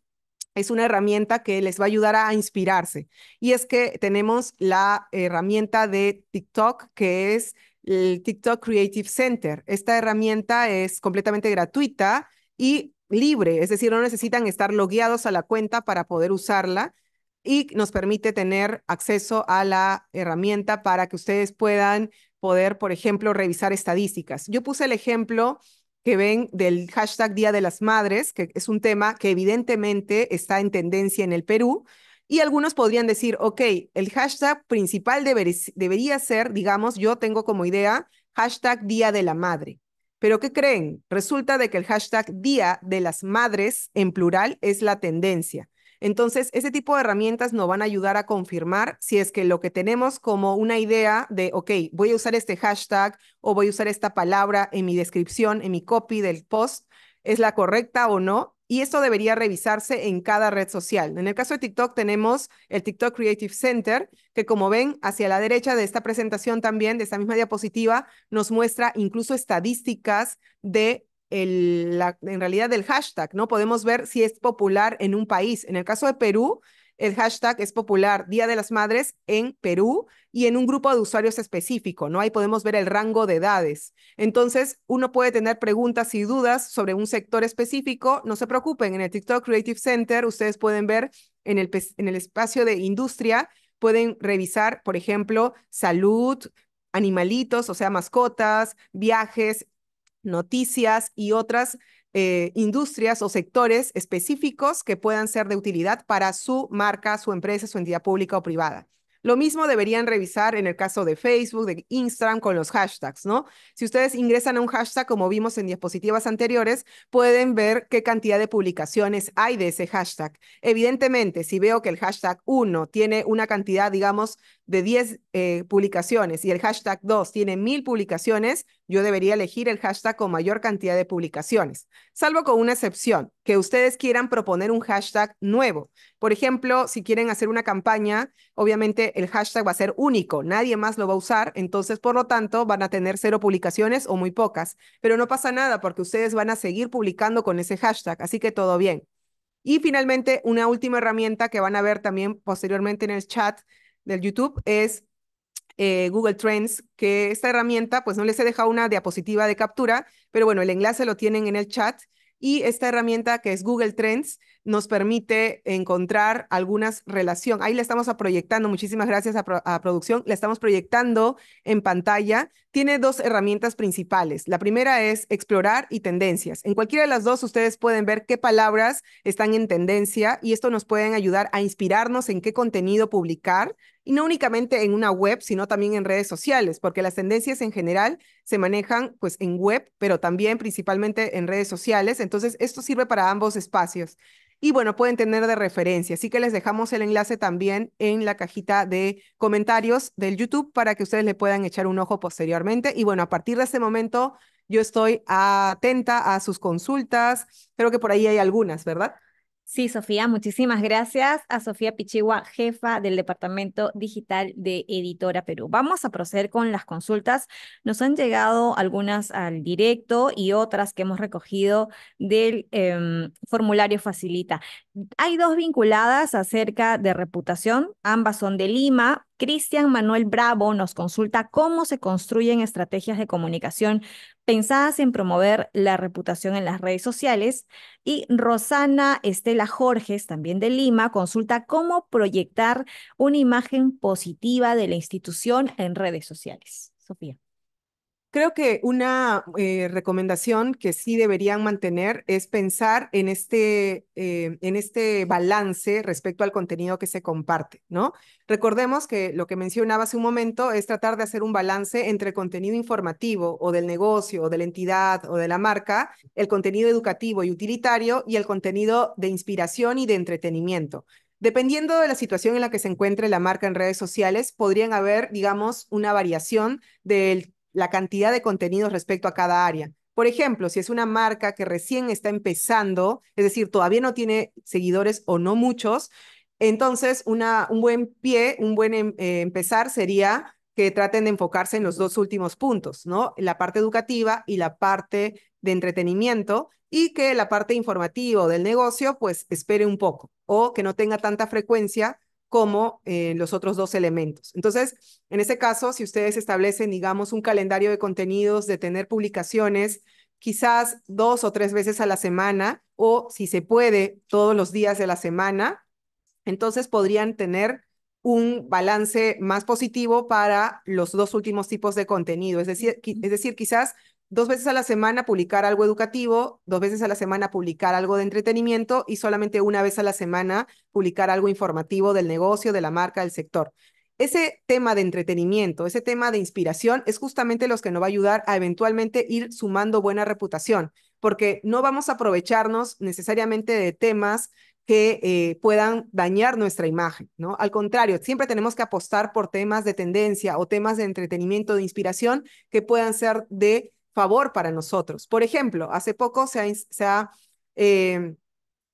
es una herramienta que les va a ayudar a inspirarse. Y es que tenemos la herramienta de TikTok, que es el TikTok Creative Center. Esta herramienta es completamente gratuita y libre, es decir, no necesitan estar logueados a la cuenta para poder usarla y nos permite tener acceso a la herramienta para que ustedes puedan poder, por ejemplo, revisar estadísticas. Yo puse el ejemplo que ven del hashtag Día de las Madres, que es un tema que evidentemente está en tendencia en el Perú, y algunos podrían decir, ok, el hashtag principal debería ser, digamos, yo tengo como idea hashtag Día de la Madre. Pero ¿qué creen? Resulta de que el hashtag Día de las Madres en plural es la tendencia. Entonces, ese tipo de herramientas nos van a ayudar a confirmar si es que lo que tenemos como una idea de, ok, voy a usar este hashtag o voy a usar esta palabra en mi descripción, en mi copy del post, es la correcta o no, y esto debería revisarse en cada red social. En el caso de TikTok tenemos el TikTok Creative Center, que como ven hacia la derecha de esta presentación también, de esta misma diapositiva, nos muestra incluso estadísticas de la, en realidad del hashtag, ¿no? Podemos ver si es popular en un país. En el caso de Perú, el hashtag es popular Día de las Madres en Perú y en un grupo de usuarios específico, ¿no? Ahí podemos ver el rango de edades. Entonces, uno puede tener preguntas y dudas sobre un sector específico. No se preocupen, en el TikTok Creative Center ustedes pueden ver en el, en el espacio de industria, pueden revisar, por ejemplo, salud, animalitos, o sea, mascotas, viajes, noticias y otras eh, industrias o sectores específicos que puedan ser de utilidad para su marca, su empresa, su entidad pública o privada. Lo mismo deberían revisar en el caso de Facebook, de Instagram con los hashtags, ¿no? Si ustedes ingresan a un hashtag, como vimos en diapositivas anteriores, pueden ver qué cantidad de publicaciones hay de ese hashtag. Evidentemente, si veo que el hashtag 1 tiene una cantidad, digamos, de 10 eh, publicaciones y el hashtag 2 tiene 1000 publicaciones, yo debería elegir el hashtag con mayor cantidad de publicaciones, salvo con una excepción, que ustedes quieran proponer un hashtag nuevo. Por ejemplo, si quieren hacer una campaña, obviamente el hashtag va a ser único, nadie más lo va a usar, entonces por lo tanto van a tener cero publicaciones o muy pocas, pero no pasa nada porque ustedes van a seguir publicando con ese hashtag, así que todo bien. Y finalmente, una última herramienta que van a ver también posteriormente en el chat del YouTube es eh, Google Trends, que esta herramienta, pues no les he dejado una diapositiva de captura, pero bueno, el enlace lo tienen en el chat. Y esta herramienta que es Google Trends nos permite encontrar algunas relación. Ahí la estamos proyectando, muchísimas gracias a, producción, la estamos proyectando en pantalla. Tiene dos herramientas principales. La primera es explorar y tendencias. En cualquiera de las dos ustedes pueden ver qué palabras están en tendencia y esto nos pueden ayudar a inspirarnos en qué contenido publicar, y no únicamente en una web, sino también en redes sociales, porque las tendencias en general se manejan pues en web, pero también principalmente en redes sociales, entonces esto sirve para ambos espacios y bueno, pueden tener de referencia. Así que les dejamos el enlace también en la cajita de comentarios del YouTube para que ustedes le puedan echar un ojo posteriormente. Y bueno, a partir de ese momento yo estoy atenta a sus consultas. Creo que por ahí hay algunas, ¿verdad? Sí, Sofía, muchísimas gracias a Sofía Pichigua, jefa del Departamento Digital de Editora Perú. Vamos a proceder con las consultas. Nos han llegado algunas al directo y otras que hemos recogido del em, formulario Facilita. Hay dos vinculadas acerca de reputación, ambas son de Lima. Cristian Manuel Bravo nos consulta cómo se construyen estrategias de comunicación pensadas en promover la reputación en las redes sociales. Y Rosana Estela Jorges, también de Lima, consulta cómo proyectar una imagen positiva de la institución en redes sociales. Sofía. Creo que una eh, recomendación que sí deberían mantener es pensar en este, eh, en este balance respecto al contenido que se comparte, ¿no? Recordemos que lo que mencionaba hace un momento es tratar de hacer un balance entre el contenido informativo o del negocio o de la entidad o de la marca, el contenido educativo y utilitario y el contenido de inspiración y de entretenimiento. Dependiendo de la situación en la que se encuentre la marca en redes sociales, podrían haber, digamos, una variación del la cantidad de contenidos respecto a cada área. Por ejemplo, si es una marca que recién está empezando, es decir, todavía no tiene seguidores o no muchos, entonces una, un buen pie, un buen em, eh, empezar sería que traten de enfocarse en los dos últimos puntos, ¿no? La parte educativa y la parte de entretenimiento y que la parte informativa del negocio pues espere un poco o que no tenga tanta frecuencia como eh, los otros dos elementos. Entonces, en ese caso, si ustedes establecen, digamos, un calendario de contenidos, de tener publicaciones quizás dos o tres veces a la semana, o si se puede, todos los días de la semana, entonces podrían tener un balance más positivo para los dos últimos tipos de contenido. Es decir, es decir quizás dos veces a la semana publicar algo educativo, dos veces a la semana publicar algo de entretenimiento y solamente una vez a la semana publicar algo informativo del negocio, de la marca, del sector. Ese tema de entretenimiento, ese tema de inspiración es justamente los que nos va a ayudar a eventualmente ir sumando buena reputación, porque no vamos a aprovecharnos necesariamente de temas que eh, puedan dañar nuestra imagen, ¿no? Al contrario, siempre tenemos que apostar por temas de tendencia o temas de entretenimiento, de inspiración, que puedan ser de favor para nosotros. Por ejemplo, hace poco se ha, eh,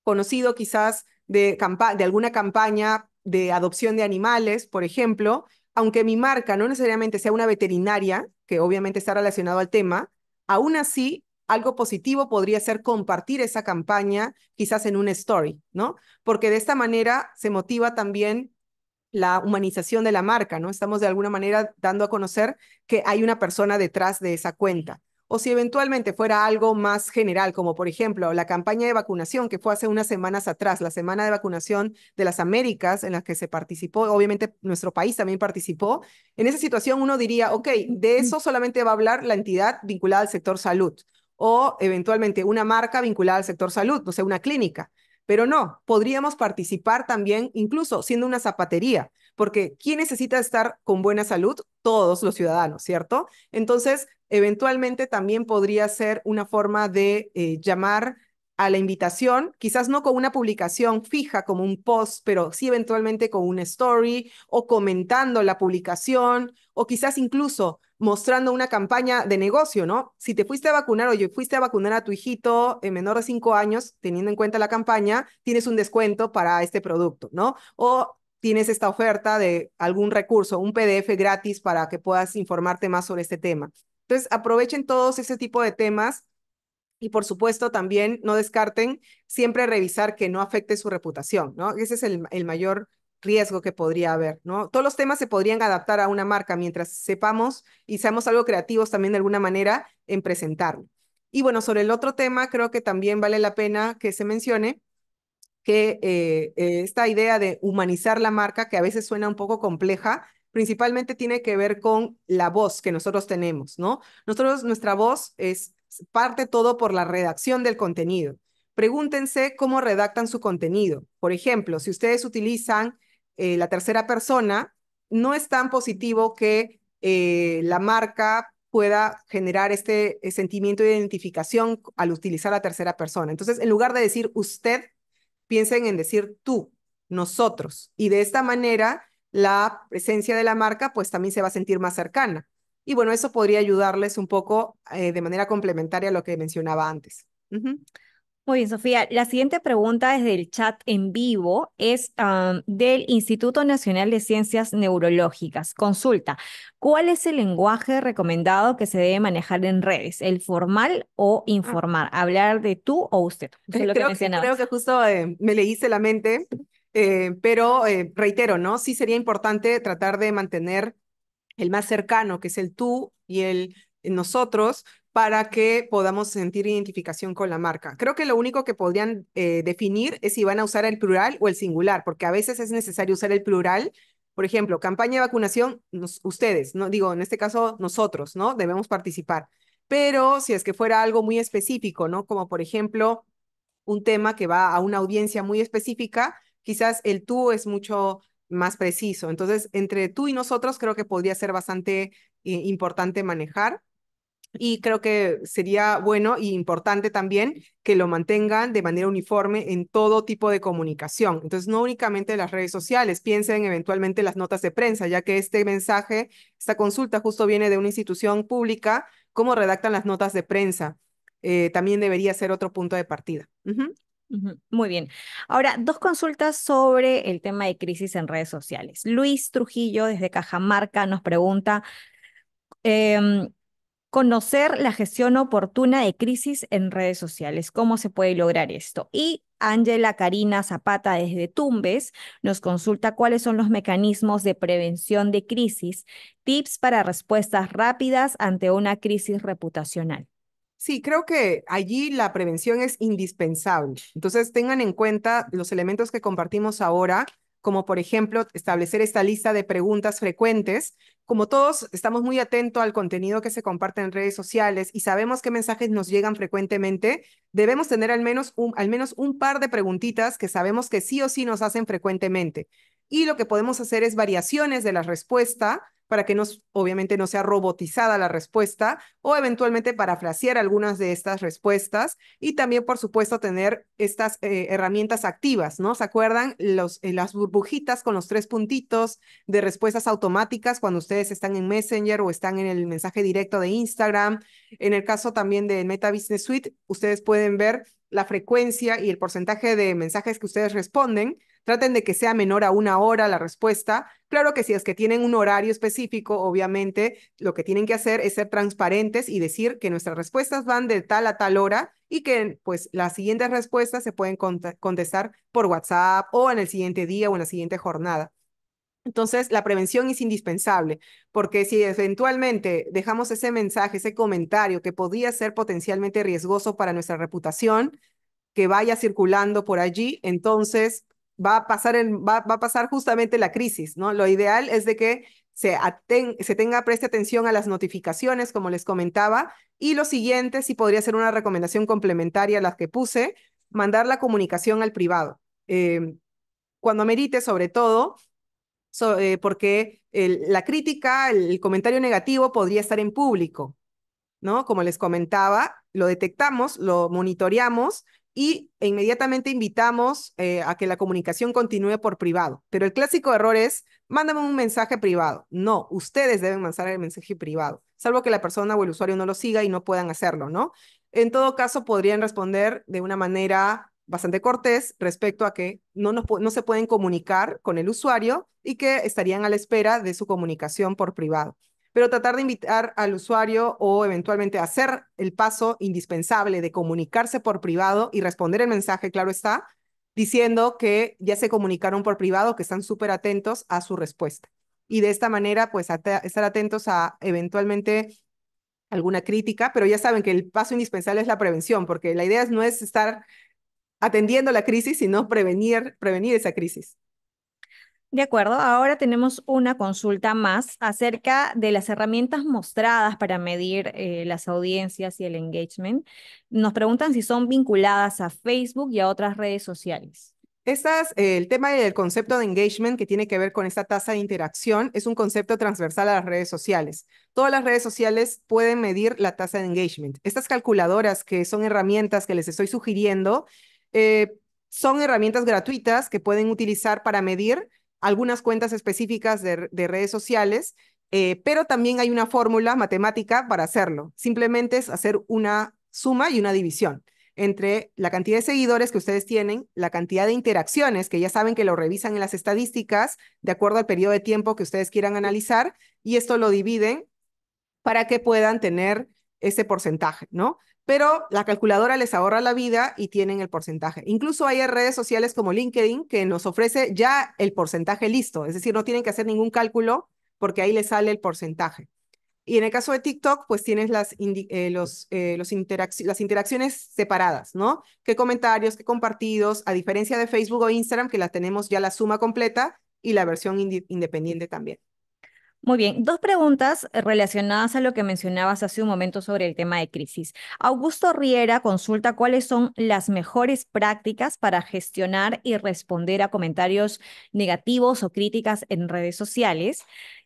conocido quizás de, de alguna campaña de adopción de animales, por ejemplo, aunque mi marca no necesariamente sea una veterinaria, que obviamente está relacionado al tema, aún así algo positivo podría ser compartir esa campaña quizás en una story, ¿no? Porque de esta manera se motiva también la humanización de la marca, ¿no? Estamos de alguna manera dando a conocer que hay una persona detrás de esa cuenta o si eventualmente fuera algo más general, como por ejemplo la campaña de vacunación que fue hace unas semanas atrás, la semana de vacunación de las Américas en la que se participó, obviamente nuestro país también participó, en esa situación uno diría, ok, de eso solamente va a hablar la entidad vinculada al sector salud o eventualmente una marca vinculada al sector salud, no sé, una clínica. Pero no, podríamos participar también, incluso siendo una zapatería, porque ¿quién necesita estar con buena salud? Todos los ciudadanos, ¿cierto? Entonces, eventualmente también podría ser una forma de eh, llamar a la invitación, quizás no con una publicación fija como un post, pero sí eventualmente con una story o comentando la publicación o quizás incluso mostrando una campaña de negocio, ¿no? Si te fuiste a vacunar o yo fuiste a vacunar a tu hijito en eh, menor de cinco años, teniendo en cuenta la campaña, tienes un descuento para este producto, ¿no? O tienes esta oferta de algún recurso, un PDF gratis para que puedas informarte más sobre este tema. Entonces, aprovechen todos ese tipo de temas y por supuesto, también no descarten siempre revisar que no afecte su reputación, ¿no? Ese es el, mayor riesgo que podría haber, ¿no? Todos los temas se podrían adaptar a una marca mientras sepamos y seamos algo creativos también de alguna manera en presentarlo. Y bueno, sobre el otro tema, creo que también vale la pena que se mencione, que eh, eh, esta idea de humanizar la marca, que a veces suena un poco compleja, principalmente tiene que ver con la voz que nosotros tenemos, ¿no? Nosotros, nuestra voz es parte todo por la redacción del contenido. Pregúntense cómo redactan su contenido. Por ejemplo, si ustedes utilizan eh, la tercera persona, no es tan positivo que la marca pueda generar este sentimiento de identificación al utilizar la tercera persona. Entonces, en lugar de decir usted, piensen en decir tú, nosotros. Y de esta manera, la presencia de la marca, pues también se va a sentir más cercana. Y bueno, eso podría ayudarles un poco eh, de manera complementaria a lo que mencionaba antes. Muy bien, Sofía. La siguiente pregunta desde el chat en vivo es del Instituto Nacional de Ciencias Neurológicas. Consulta, ¿cuál es el lenguaje recomendado que se debe manejar en redes? ¿El formal o ah. informal? ¿Hablar de tú o usted? creo, que, justo eh, me me hice la mente, eh, pero eh, reitero, ¿no? Sí sería importante tratar de mantener el más cercano, que es el tú y el nosotros, para que podamos sentir identificación con la marca. Creo que lo único que podrían eh, definir es si van a usar el plural o el singular, porque a veces es necesario usar el plural. Por ejemplo, campaña de vacunación, ustedes, no digo, en este caso nosotros, ¿no? Debemos participar. Pero si es que fuera algo muy específico, ¿no? Como por ejemplo, un tema que va a una audiencia muy específica, quizás el tú es mucho más preciso. Entonces, entre tú y nosotros creo que podría ser bastante eh, importante manejar y creo que sería bueno y importante también que lo mantengan de manera uniforme en todo tipo de comunicación. Entonces, no únicamente las redes sociales, piensen eventualmente las notas de prensa, ya que este mensaje, esta consulta justo viene de una institución pública, cómo redactan las notas de prensa. Eh, también debería ser otro punto de partida. Muy bien. Ahora, dos consultas sobre el tema de crisis en redes sociales. Luis Trujillo desde Cajamarca nos pregunta, em, conocer la gestión oportuna de crisis en redes sociales, cómo se puede lograr esto. Y Ángela Karina Zapata desde Tumbes nos consulta cuáles son los mecanismos de prevención de crisis, tips para respuestas rápidas ante una crisis reputacional. Sí, creo que allí la prevención es indispensable. Entonces, tengan en cuenta los elementos que compartimos ahora como por ejemplo establecer esta lista de preguntas frecuentes. Como todos estamos muy atentos al contenido que se comparte en redes sociales y sabemos qué mensajes nos llegan frecuentemente, debemos tener al menos un, al menos un par de preguntitas que sabemos que sí o sí nos hacen frecuentemente. Y lo que podemos hacer es variaciones de la respuesta para que obviamente no sea robotizada la respuesta o eventualmente parafrasear algunas de estas respuestas y también, por supuesto, tener estas eh, herramientas activas, ¿no? ¿Se acuerdan? Eh, las burbujitas con los tres puntitos de respuestas automáticas cuando ustedes están en Messenger o están en el mensaje directo de Instagram. En el caso también de Meta Business Suite, ustedes pueden ver la frecuencia y el porcentaje de mensajes que ustedes responden Traten de que sea menor a una hora la respuesta. Claro que si es que tienen un horario específico, obviamente lo que tienen que hacer es ser transparentes y decir que nuestras respuestas van de tal a tal hora y que pues las siguientes respuestas se pueden contestar por WhatsApp o en el siguiente día o en la siguiente jornada. Entonces, la prevención es indispensable, porque si eventualmente dejamos ese mensaje, ese comentario que podía ser potencialmente riesgoso para nuestra reputación, que vaya circulando por allí, entonces va a pasar, va, pasar justamente la crisis, ¿no? Lo ideal es de que se, se tenga, preste atención a las notificaciones, como les comentaba, y lo siguiente, si podría ser una recomendación complementaria a la que puse, mandar la comunicación al privado, em, cuando merite sobre todo, eh, porque la crítica, el, el comentario negativo podría estar en público, ¿no? Como les comentaba, lo detectamos, lo monitoreamos y e inmediatamente invitamos eh, a que la comunicación continúe por privado. Pero el clásico error es, mándame un mensaje privado. No, ustedes deben mandar el mensaje privado, salvo que la persona o el usuario no lo siga y no puedan hacerlo, ¿no? En todo caso, podrían responder de una manera bastante cortés respecto a que no, nos, no se pueden comunicar con el usuario y que estarían a la espera de su comunicación por privado pero tratar de invitar al usuario o eventualmente hacer el paso indispensable de comunicarse por privado y responder el mensaje, claro está, diciendo que ya se comunicaron por privado, que están súper atentos a su respuesta. Y de esta manera, pues estar atentos a eventualmente alguna crítica, pero ya saben que el paso indispensable es la prevención, porque la idea no es estar atendiendo la crisis, sino prevenir, prevenir esa crisis. De acuerdo, ahora tenemos una consulta más acerca de las herramientas mostradas para medir eh, las audiencias y el engagement. Nos preguntan si son vinculadas a Facebook y a otras redes sociales. Estas, eh, el tema del concepto de engagement que tiene que ver con esta tasa de interacción es un concepto transversal a las redes sociales. Todas las redes sociales pueden medir la tasa de engagement. Estas calculadoras que son herramientas que les estoy sugiriendo eh, son herramientas gratuitas que pueden utilizar para medir algunas cuentas específicas de, redes sociales, eh, pero también hay una fórmula matemática para hacerlo. Simplemente es hacer una suma y una división entre la cantidad de seguidores que ustedes tienen, la cantidad de interacciones, que ya saben que lo revisan en las estadísticas, de acuerdo al periodo de tiempo que ustedes quieran analizar, y esto lo dividen para que puedan tener ese porcentaje, ¿no? pero la calculadora les ahorra la vida y tienen el porcentaje. Incluso hay redes sociales como LinkedIn que nos ofrece ya el porcentaje listo, es decir, no tienen que hacer ningún cálculo porque ahí les sale el porcentaje. Y en el caso de TikTok, pues tienes las, eh, los, eh, las interacciones separadas, ¿no? ¿Qué comentarios, qué compartidos? A diferencia de Facebook o Instagram, que la tenemos ya la suma completa y la versión independiente también. Muy bien, dos preguntas eh, relacionadas a lo que mencionabas hace un momento sobre el tema de crisis. Augusto Riera consulta cuáles son las mejores prácticas para gestionar y responder a comentarios negativos o críticas en redes sociales.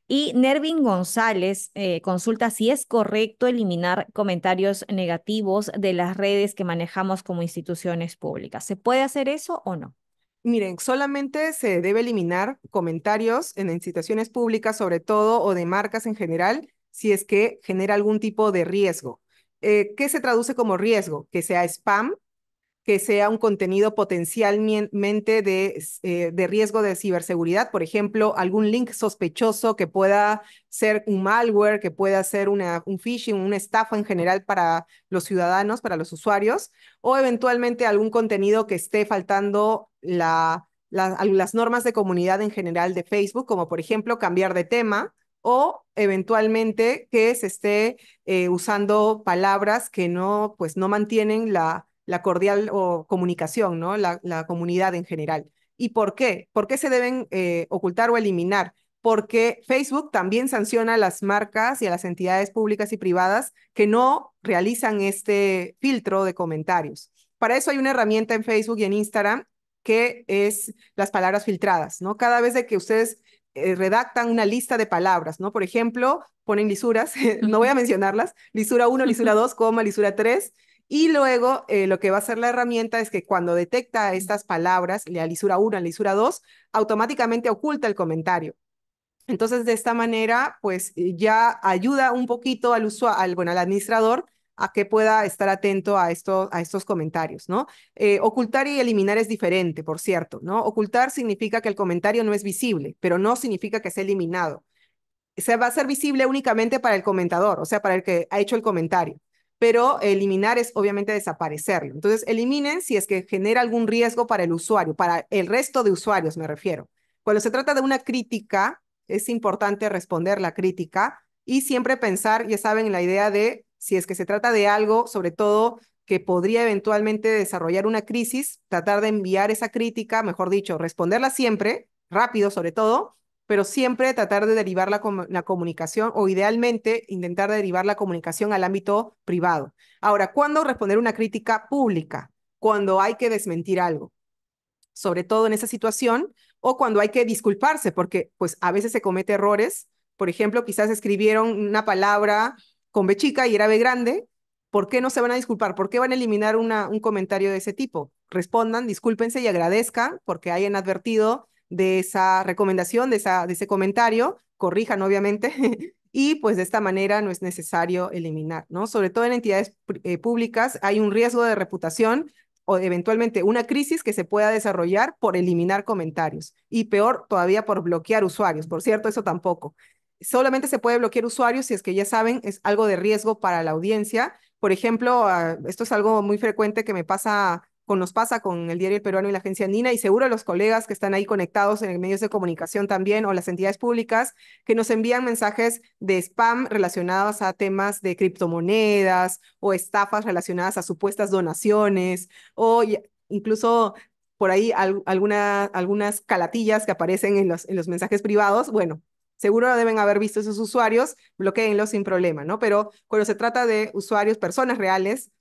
Y Nervin González eh, consulta si es correcto eliminar comentarios negativos de las redes que manejamos como instituciones públicas. ¿Se puede hacer eso o no? Miren, solamente se debe eliminar comentarios en situaciones públicas, sobre todo, o de marcas en general, si es que genera algún tipo de riesgo. Eh, ¿Qué se traduce como riesgo? Que sea spam, que sea un contenido potencialmente de, eh, de, riesgo de ciberseguridad, por ejemplo, algún link sospechoso que pueda ser un malware, que pueda ser una, un phishing, una estafa en general para los ciudadanos, para los usuarios, o eventualmente algún contenido que esté faltando la, las normas de comunidad en general de Facebook, como por ejemplo cambiar de tema o eventualmente que se esté eh, usando palabras que no, pues, no mantienen la la cordial o comunicación, ¿no? La, comunidad en general. ¿Y por qué? ¿Por qué se deben eh, ocultar o eliminar? Porque Facebook también sanciona a las marcas y a las entidades públicas y privadas que no realizan este filtro de comentarios. Para eso hay una herramienta en Facebook y en Instagram que es las palabras filtradas, ¿no? Cada vez de que ustedes eh, redactan una lista de palabras, ¿no? Por ejemplo, ponen lisuras, no voy a mencionarlas, lisura 1, lisura 2, coma, lisura 3, y luego eh, lo que va a hacer la herramienta es que cuando detecta estas palabras, la lisura 1, la lisura 2, automáticamente oculta el comentario. Entonces, de esta manera, pues eh, ya ayuda un poquito al al, administrador a que pueda estar atento a, esto, a estos comentarios, ¿no? Eh, ocultar y eliminar es diferente, por cierto, ¿no? Ocultar significa que el comentario no es visible, pero no significa que sea eliminado. Se va a ser visible únicamente para el comentador, o sea, para el que ha hecho el comentario pero eliminar es obviamente desaparecerlo. Entonces, eliminen si es que genera algún riesgo para el usuario, para el resto de usuarios me refiero. Cuando se trata de una crítica, es importante responder la crítica y siempre pensar, ya saben, la idea de si es que se trata de algo, sobre todo que podría eventualmente desarrollar una crisis, tratar de enviar esa crítica, mejor dicho, responderla siempre, rápido sobre todo, pero siempre tratar de derivar la, comunicación o idealmente intentar derivar la comunicación al ámbito privado. Ahora, ¿cuándo responder una crítica pública? Cuando hay que desmentir algo, sobre todo en esa situación, o cuando hay que disculparse, porque pues a veces se cometen errores. Por ejemplo, quizás escribieron una palabra con B chica y era B grande. ¿Por qué no se van a disculpar? ¿Por qué van a eliminar una, un comentario de ese tipo? Respondan, discúlpense y agradezcan porque hayan advertido de esa recomendación, de, esa, de ese comentario, corrijan obviamente, y pues de esta manera no es necesario eliminar, ¿no? Sobre todo en entidades eh, públicas hay un riesgo de reputación o eventualmente una crisis que se pueda desarrollar por eliminar comentarios y peor todavía por bloquear usuarios. Por cierto, eso tampoco. Solamente se puede bloquear usuarios si es que ya saben es algo de riesgo para la audiencia. Por ejemplo, ah, esto es algo muy frecuente que me pasa con, nos pasa con el diario El Peruano y la agencia NINA y seguro los colegas que están ahí conectados en medios de comunicación también o las entidades públicas que nos envían mensajes de spam relacionados a temas de criptomonedas o estafas relacionadas a supuestas donaciones o incluso por ahí algunas calatillas que aparecen en los, en los mensajes privados. Bueno, Seguro deben haber visto esos usuarios, bloqueenlos sin problema, ¿no? Pero cuando se trata de usuarios, personas reales,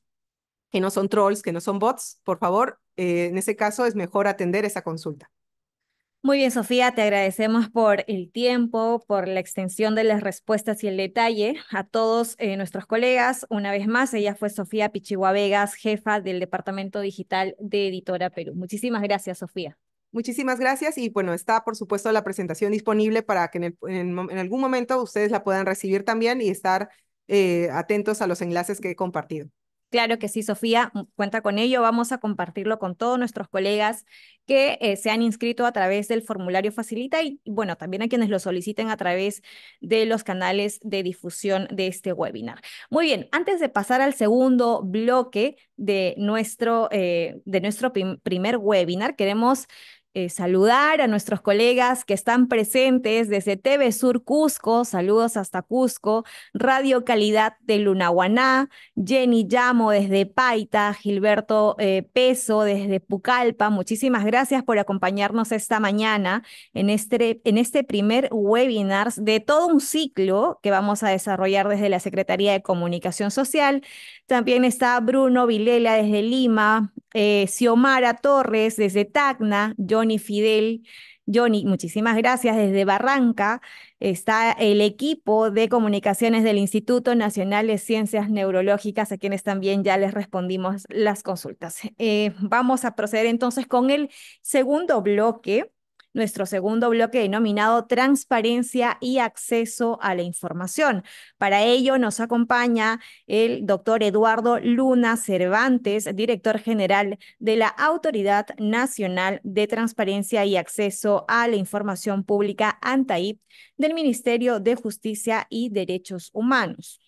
que no son trolls, que no son bots, por favor, eh, en ese caso es mejor atender esa consulta. Muy bien, Sofía, te agradecemos por el tiempo, por la extensión de las respuestas y el detalle a todos eh, nuestros colegas. Una vez más, ella fue Sofía Pichigua Vegas, jefa del Departamento Digital de Editora Perú. Muchísimas gracias, Sofía. Muchísimas gracias y bueno, está por supuesto la presentación disponible para que en, algún momento ustedes la puedan recibir también y estar eh, atentos a los enlaces que he compartido. Claro que sí, Sofía, mm, cuenta con ello. Vamos a compartirlo con todos nuestros colegas que eh, se han inscrito a través del formulario Facilita y, bueno, también a quienes lo soliciten a través de los canales de difusión de este webinar. Muy bien, antes de pasar al segundo bloque de nuestro, eh, de nuestro primer webinar, queremos eh, saludar a nuestros colegas que están presentes desde TV Sur Cusco, saludos hasta Cusco, Radio Calidad de Lunahuaná, Jenny Llamo desde Paita, Gilberto eh, Peso desde Pucalpa, muchísimas gracias por acompañarnos esta mañana en este, en este primer webinar de todo un ciclo que vamos a desarrollar desde la Secretaría de Comunicación Social. También está Bruno Vilela desde Lima, eh, Xiomara Torres desde Tacna, John Johnny Fidel. Johnny, muchísimas gracias. Desde Barranca está el equipo de comunicaciones del Instituto Nacional de Ciencias Neurológicas, a quienes también ya les respondimos las consultas. Eh, vamos a proceder entonces con el segundo bloque nuestro segundo bloque denominado Transparencia y Acceso a la Información. Para ello nos acompaña el doctor Eduardo Luna Cervantes, director general de la Autoridad Nacional de Transparencia y Acceso a la Información Pública, ANTAIP, del Ministerio de Justicia y Derechos Humanos.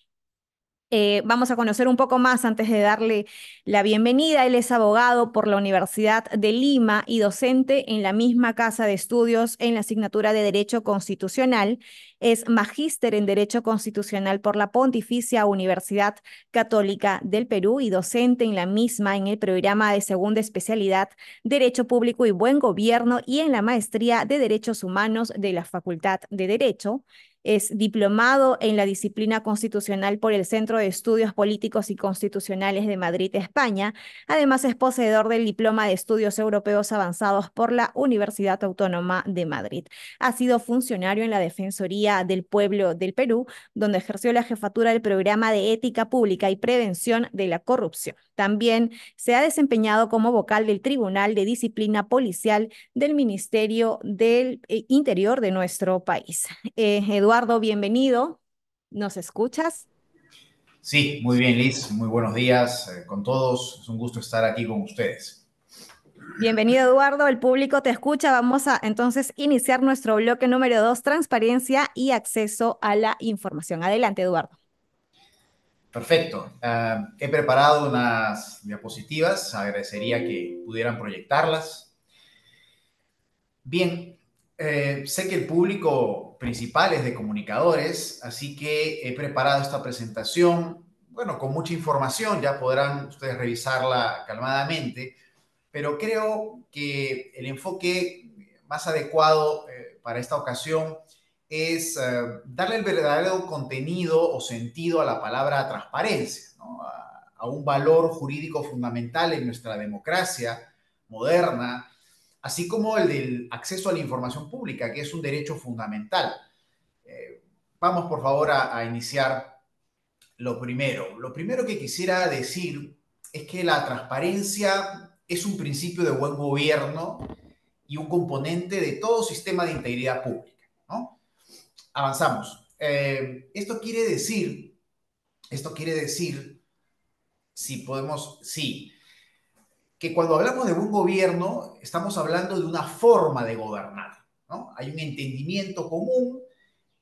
Eh, vamos a conocer un poco más antes de darle la bienvenida. Él es abogado por la Universidad de Lima y docente en la misma casa de estudios en la asignatura de Derecho Constitucional. Es magíster en Derecho Constitucional por la Pontificia Universidad Católica del Perú y docente en la misma en el programa de segunda especialidad Derecho Público y Buen Gobierno y en la maestría de Derechos Humanos de la Facultad de Derecho es diplomado en la disciplina constitucional por el Centro de Estudios Políticos y Constitucionales de Madrid, España. Además, es poseedor del Diploma de Estudios Europeos Avanzados por la Universidad Autónoma de Madrid. Ha sido funcionario en la Defensoría del Pueblo del Perú, donde ejerció la jefatura del Programa de Ética Pública y Prevención de la Corrupción. También se ha desempeñado como vocal del Tribunal de Disciplina Policial del Ministerio del eh, Interior de nuestro país. Eh, Eduardo, bienvenido. ¿Nos escuchas? Sí, muy bien, Liz. Muy buenos días eh, con todos. Es un gusto estar aquí con ustedes. Bienvenido Eduardo, el público te escucha. Vamos a entonces iniciar nuestro bloque número dos: transparencia y acceso a la información. Adelante Eduardo. Perfecto. Ah, he preparado unas diapositivas. Agradecería que pudieran proyectarlas. Bien, eh, sé que el público principal es de comunicadores, así que he preparado esta presentación, bueno, con mucha información, ya podrán ustedes revisarla calmadamente, pero creo que el enfoque más adecuado eh, para esta ocasión es eh, darle el verdadero contenido o sentido a la palabra transparencia, a, un valor jurídico fundamental en nuestra democracia moderna, así como el del acceso a la información pública, que es un derecho fundamental. Eh, vamos, por favor, a, a iniciar lo primero. Lo primero que quisiera decir es que la transparencia es un principio de buen gobierno y un componente de todo sistema de integridad pública. ¿no? Avanzamos. Eh, esto quiere decir, esto quiere decir, si podemos, sí, que cuando hablamos de buen gobierno, estamos hablando de una forma de gobernar, ¿no? Hay un entendimiento común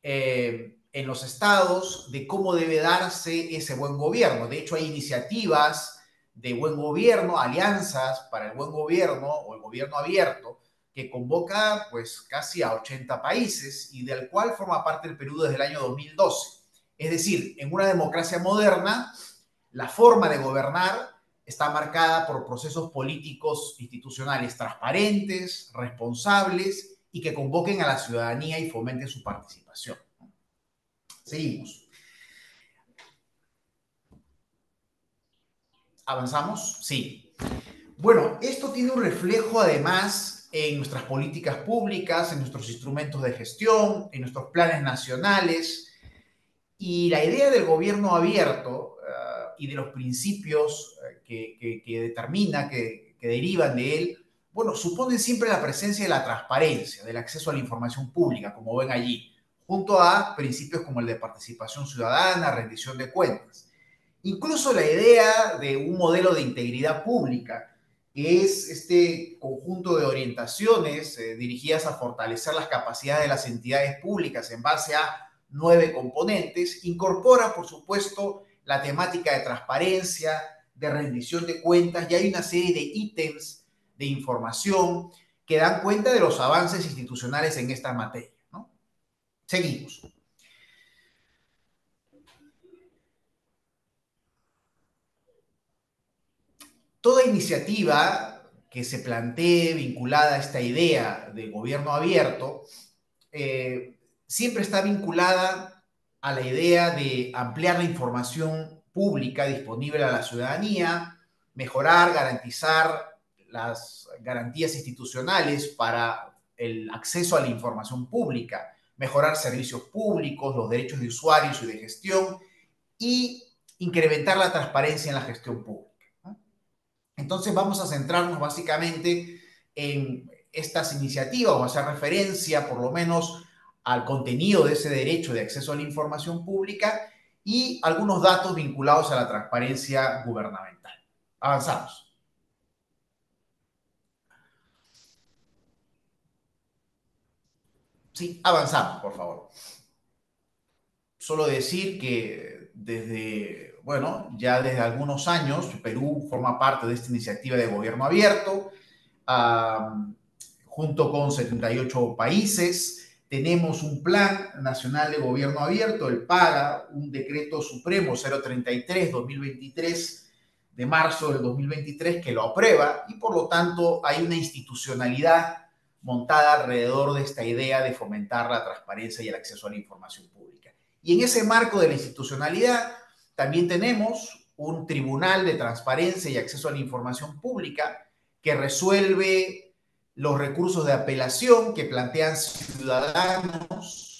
eh, en los estados de cómo debe darse ese buen gobierno. De hecho, hay iniciativas de buen gobierno, alianzas para el buen gobierno o el gobierno abierto, que convoca pues casi a 80 países y del cual forma parte el Perú desde el año 2012. Es decir, en una democracia moderna, la forma de gobernar está marcada por procesos políticos institucionales transparentes, responsables y que convoquen a la ciudadanía y fomenten su participación. Seguimos. ¿Avanzamos? Sí. Bueno, esto tiene un reflejo además en nuestras políticas públicas, en nuestros instrumentos de gestión, en nuestros planes nacionales. Y la idea del gobierno abierto eh, y de los principios eh, que, determina, que, que, derivan de él, bueno, suponen siempre la presencia de la transparencia, del acceso a la información pública, como ven allí, junto a principios como el de participación ciudadana, rendición de cuentas. Incluso la idea de un modelo de integridad pública que es este conjunto de orientaciones eh, dirigidas a fortalecer las capacidades de las entidades públicas en base a nueve componentes, incorpora, por supuesto, la temática de transparencia, de rendición de cuentas, y hay una serie de ítems de información que dan cuenta de los avances institucionales en esta materia. Seguimos. toda iniciativa que se plantee vinculada a esta idea de gobierno abierto eh, siempre está vinculada a la idea de ampliar la información pública disponible a la ciudadanía, mejorar, garantizar las garantías institucionales para el acceso a la información pública, mejorar servicios públicos, los derechos de usuarios y de gestión y incrementar la transparencia en la gestión pública. Entonces vamos a centrarnos básicamente en estas iniciativas, o hacer referencia por lo menos al contenido de ese derecho de acceso a la información pública y algunos datos vinculados a la transparencia gubernamental. Avanzamos. Sí, avanzamos, por favor. Solo decir que desde bueno, ya desde algunos años Perú forma parte de esta iniciativa de gobierno abierto, junto con 78 países. Tenemos un plan nacional de gobierno abierto, el PAGA, un decreto supremo 033-2023 de marzo del 2023 que lo aprueba y por lo tanto hay una institucionalidad montada alrededor de esta idea de fomentar la transparencia y el acceso a la información pública. Y en ese marco de la institucionalidad, también tenemos un Tribunal de Transparencia y Acceso a la Información Pública que resuelve los recursos de apelación que plantean ciudadanos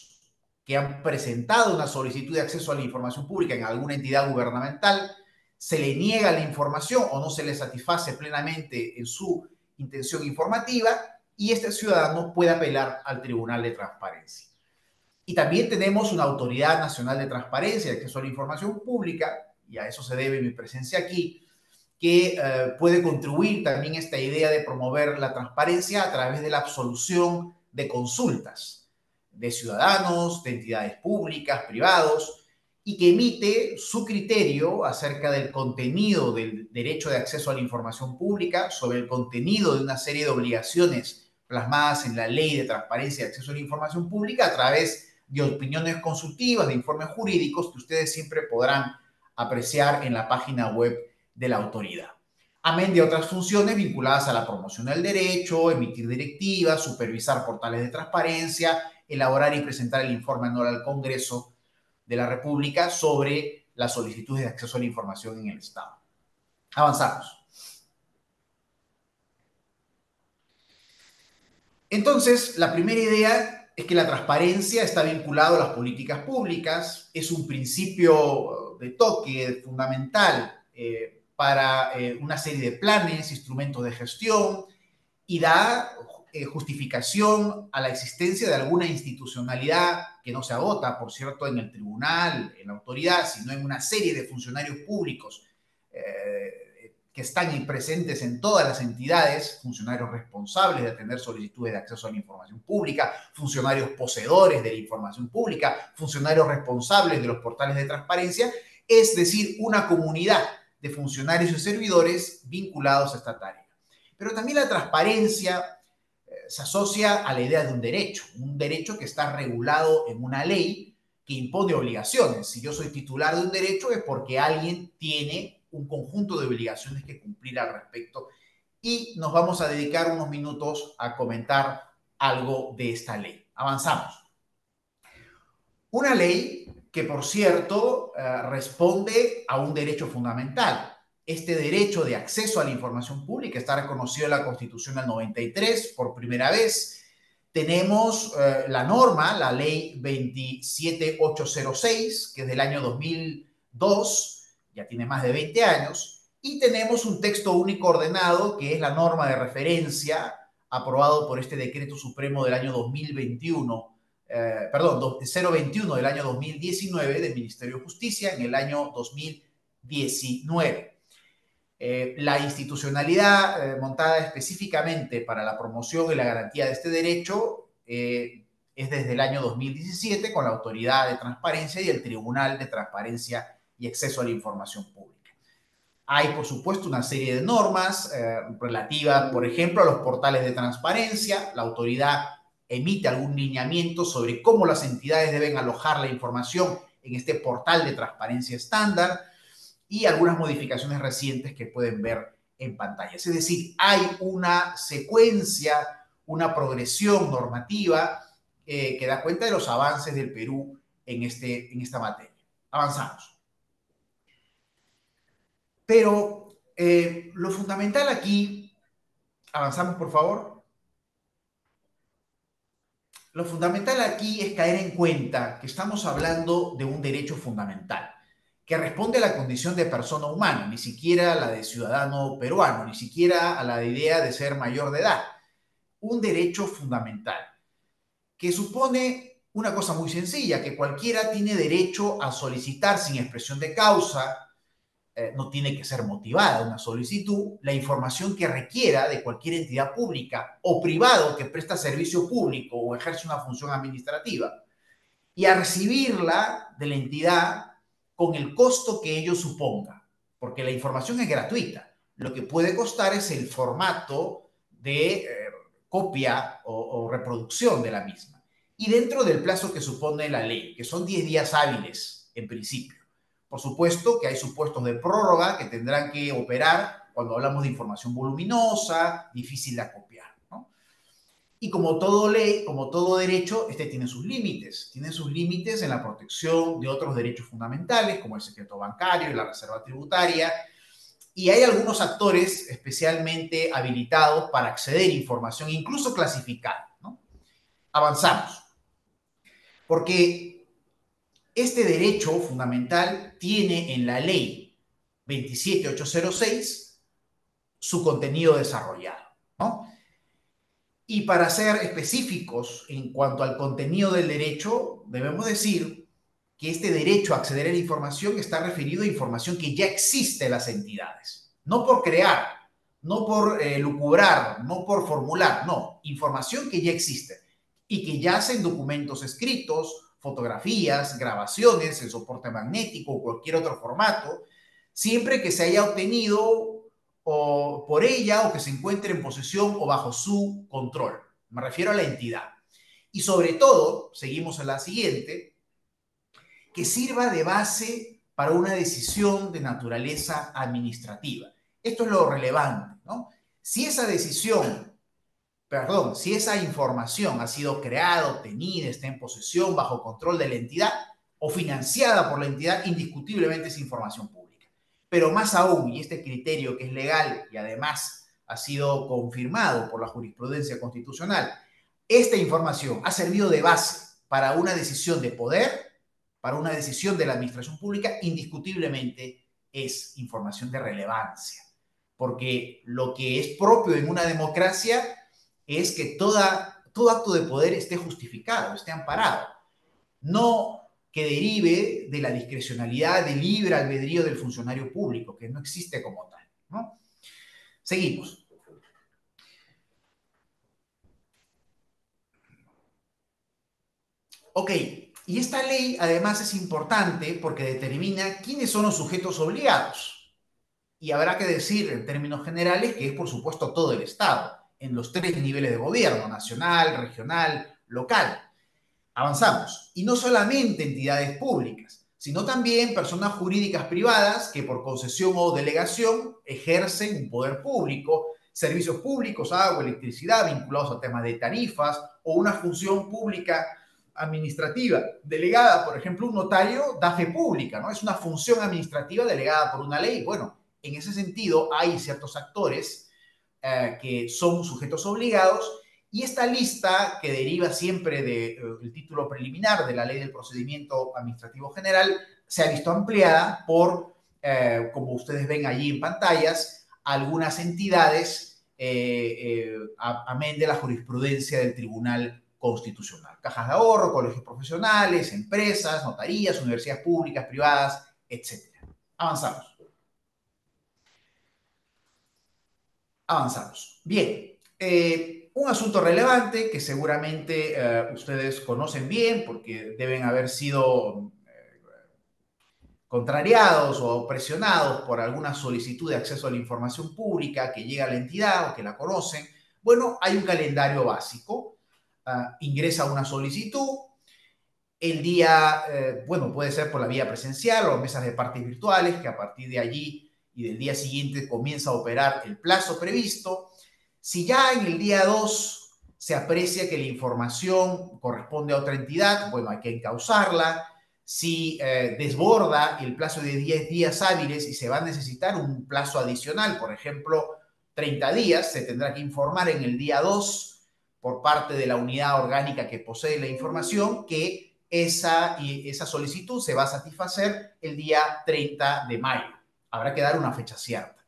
que han presentado una solicitud de acceso a la información pública en alguna entidad gubernamental, se le niega la información o no se le satisface plenamente en su intención informativa y este ciudadano puede apelar al Tribunal de Transparencia. Y también tenemos una Autoridad Nacional de Transparencia y Acceso a la Información Pública, y a eso se debe mi presencia aquí, que eh, puede contribuir también esta idea de promover la transparencia a través de la absolución de consultas de ciudadanos, de entidades públicas, privados, y que emite su criterio acerca del contenido del derecho de acceso a la información pública, sobre el contenido de una serie de obligaciones plasmadas en la ley de transparencia y acceso a la información pública a través de opiniones consultivas, de informes jurídicos que ustedes siempre podrán apreciar en la página web de la autoridad. Amén de otras funciones vinculadas a la promoción del derecho, emitir directivas, supervisar portales de transparencia, elaborar y presentar el informe anual al Congreso de la República sobre las solicitudes de acceso a la información en el Estado. Avanzamos. Entonces, la primera idea es que la transparencia está vinculada a las políticas públicas, es un principio de toque fundamental eh, para eh, una serie de planes, instrumentos de gestión y da eh, justificación a la existencia de alguna institucionalidad que no se agota, por cierto, en el tribunal, en la autoridad, sino en una serie de funcionarios públicos que están presentes en todas las entidades, funcionarios responsables de atender solicitudes de acceso a la información pública, funcionarios poseedores de la información pública, funcionarios responsables de los portales de transparencia, es decir, una comunidad de funcionarios y servidores vinculados a esta tarea. Pero también la transparencia eh, se asocia a la idea de un derecho, un derecho que está regulado en una ley que impone obligaciones. Si yo soy titular de un derecho es porque alguien tiene un conjunto de obligaciones que cumplir al respecto y nos vamos a dedicar unos minutos a comentar algo de esta ley. Avanzamos. Una ley que, por cierto, eh, responde a un derecho fundamental. Este derecho de acceso a la información pública está reconocido en la Constitución del 93 por primera vez. Tenemos eh, la norma, la ley 27806, que es del año 2002, ya tiene más de 20 años, y tenemos un texto único ordenado, que es la norma de referencia aprobado por este decreto supremo del año 2021, eh, perdón, 021 del año 2019 del Ministerio de Justicia en el año 2019. Eh, la institucionalidad eh, montada específicamente para la promoción y la garantía de este derecho es desde el año 2017 con la Autoridad de Transparencia y el Tribunal de Transparencia y acceso a la información pública. Hay, por supuesto, una serie de normas eh, relativas, por ejemplo, a los portales de transparencia. La autoridad emite algún lineamiento sobre cómo las entidades deben alojar la información en este portal de transparencia estándar y algunas modificaciones recientes que pueden ver en pantalla. Es decir, hay una secuencia, una progresión normativa eh, que da cuenta de los avances del Perú en, este, en esta materia. Avanzamos. Pero eh, lo fundamental aquí, avanzamos por favor, lo fundamental aquí es caer en cuenta que estamos hablando de un derecho fundamental que responde a la condición de persona humana, ni siquiera a la de ciudadano peruano, ni siquiera a la idea de ser mayor de edad. Un derecho fundamental, que supone una cosa muy sencilla, que cualquiera tiene derecho a solicitar sin expresión de causa eh, no tiene que ser motivada una solicitud, la información que requiera de cualquier entidad pública o privado que presta servicio público o ejerce una función administrativa, y a recibirla de la entidad con el costo que ello suponga, porque la información es gratuita. Lo que puede costar es el formato de eh, copia o reproducción de la misma, y dentro del plazo que supone la ley, que son 10 días hábiles en principio. Por supuesto que hay supuestos de prórroga que tendrán que operar cuando hablamos de información voluminosa, difícil de copiar. Y como todo ley, como todo derecho, este tiene sus límites. Tiene sus límites en la protección de otros derechos fundamentales, como el secreto bancario y la reserva tributaria. Y hay algunos actores especialmente habilitados para acceder a información, incluso clasificar. Avanzamos. Porque este derecho fundamental tiene en la ley 27806 su contenido desarrollado. ¿no? Y para ser específicos en cuanto al contenido del derecho, debemos decir que este derecho a acceder a la información está referido a información que ya existe en las entidades. No por crear, no por eh, lucubrar, no por formular, no, información que ya existe y que ya hacen documentos escritos, fotografías, grabaciones en soporte magnético o cualquier otro formato, siempre que se haya obtenido o por ella o que se encuentre en posesión o bajo su control. Me refiero a la entidad. Y sobre todo, seguimos a la siguiente, que sirva de base para una decisión de naturaleza administrativa. Esto es lo relevante, ¿no? Si esa decisión perdón, si esa información ha sido creada, obtenida, está en posesión, bajo control de la entidad o financiada por la entidad, indiscutiblemente es información pública. Pero más aún, y este criterio que es legal y además ha sido confirmado por la jurisprudencia constitucional, esta información ha servido de base para una decisión de poder, para una decisión de la administración pública, indiscutiblemente es información de relevancia. Porque lo que es propio en una democracia es que toda, todo acto de poder esté justificado, esté amparado. No que derive de la discrecionalidad, de libre albedrío del funcionario público, que no existe como tal. Seguimos. Ok, y esta ley además es importante porque determina quiénes son los sujetos obligados. Y habrá que decir en términos generales que es por supuesto todo el Estado en los tres niveles de gobierno, nacional, regional, local. Avanzamos. Y no solamente entidades públicas, sino también personas jurídicas privadas que por concesión o delegación ejercen un poder público, servicios públicos, agua, electricidad, vinculados a temas de tarifas o una función pública administrativa delegada, por ejemplo, un notario da fe pública, ¿no? Es una función administrativa delegada por una ley. Bueno, en ese sentido hay ciertos actores eh, que son sujetos obligados y esta lista, que deriva siempre del eh, título preliminar de la Ley del Procedimiento Administrativo General, se ha visto ampliada por, eh, como ustedes ven allí en pantallas, algunas entidades, amén de la jurisprudencia del Tribunal Constitucional. Cajas de ahorro, colegios profesionales, empresas, notarías, universidades públicas, privadas, etc. Avanzamos. avanzamos. Bien, eh, un asunto relevante que seguramente eh, ustedes conocen bien porque deben haber sido eh, contrariados o presionados por alguna solicitud de acceso a la información pública que llega a la entidad o que la conocen. Bueno, hay un calendario básico. Ah, ingresa una solicitud, el día, bueno, puede ser por la vía presencial o mesas de partes virtuales, que a partir de allí y del día siguiente comienza a operar el plazo previsto, si ya en el día 2 se aprecia que la información corresponde a otra entidad, bueno, hay que encauzarla. Si eh, desborda el plazo de 10 días hábiles y se va a necesitar un plazo adicional, por ejemplo, 30 días, se tendrá que informar en el día 2 por parte de la unidad orgánica que posee la información que esa, esa solicitud se va a satisfacer el día 30 de mayo habrá que dar una fecha cierta.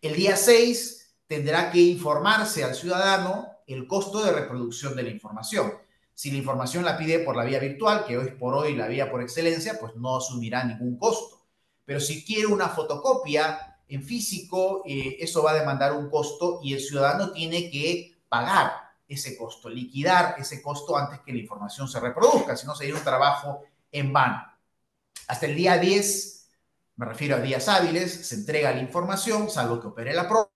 El día 6 tendrá que informarse al ciudadano el costo de reproducción de la información. Si la información la pide por la vía virtual, que hoy por hoy la vía por excelencia, pues no asumirá ningún costo. Pero si quiere una fotocopia en físico, eh, eso va a demandar un costo y el ciudadano tiene que pagar ese costo, liquidar ese costo antes que la información se reproduzca, si no sería un trabajo en vano. Hasta el día 10 me refiero a días hábiles, se entrega la información, salvo que opere la prueba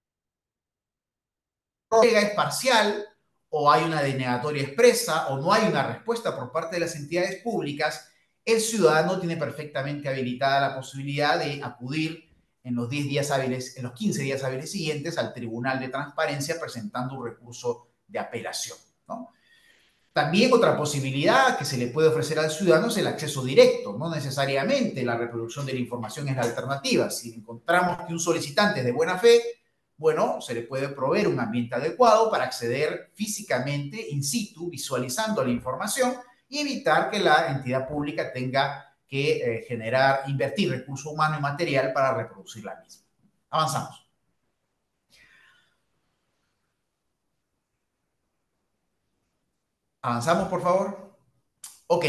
es parcial o hay una denegatoria expresa o no hay una respuesta por parte de las entidades públicas, el ciudadano tiene perfectamente habilitada la posibilidad de acudir en los 10 días hábiles, en los 15 días hábiles siguientes al Tribunal de Transparencia presentando un recurso de apelación. ¿no? También otra posibilidad que se le puede ofrecer al ciudadano es el acceso directo. No necesariamente la reproducción de la información es la alternativa. Si encontramos que un solicitante es de buena fe, bueno, se le puede proveer un ambiente adecuado para acceder físicamente, in situ, visualizando la información y evitar que la entidad pública tenga que eh, generar, invertir recursos humanos y material para reproducir la misma. Avanzamos. Avanzamos, por favor. Ok,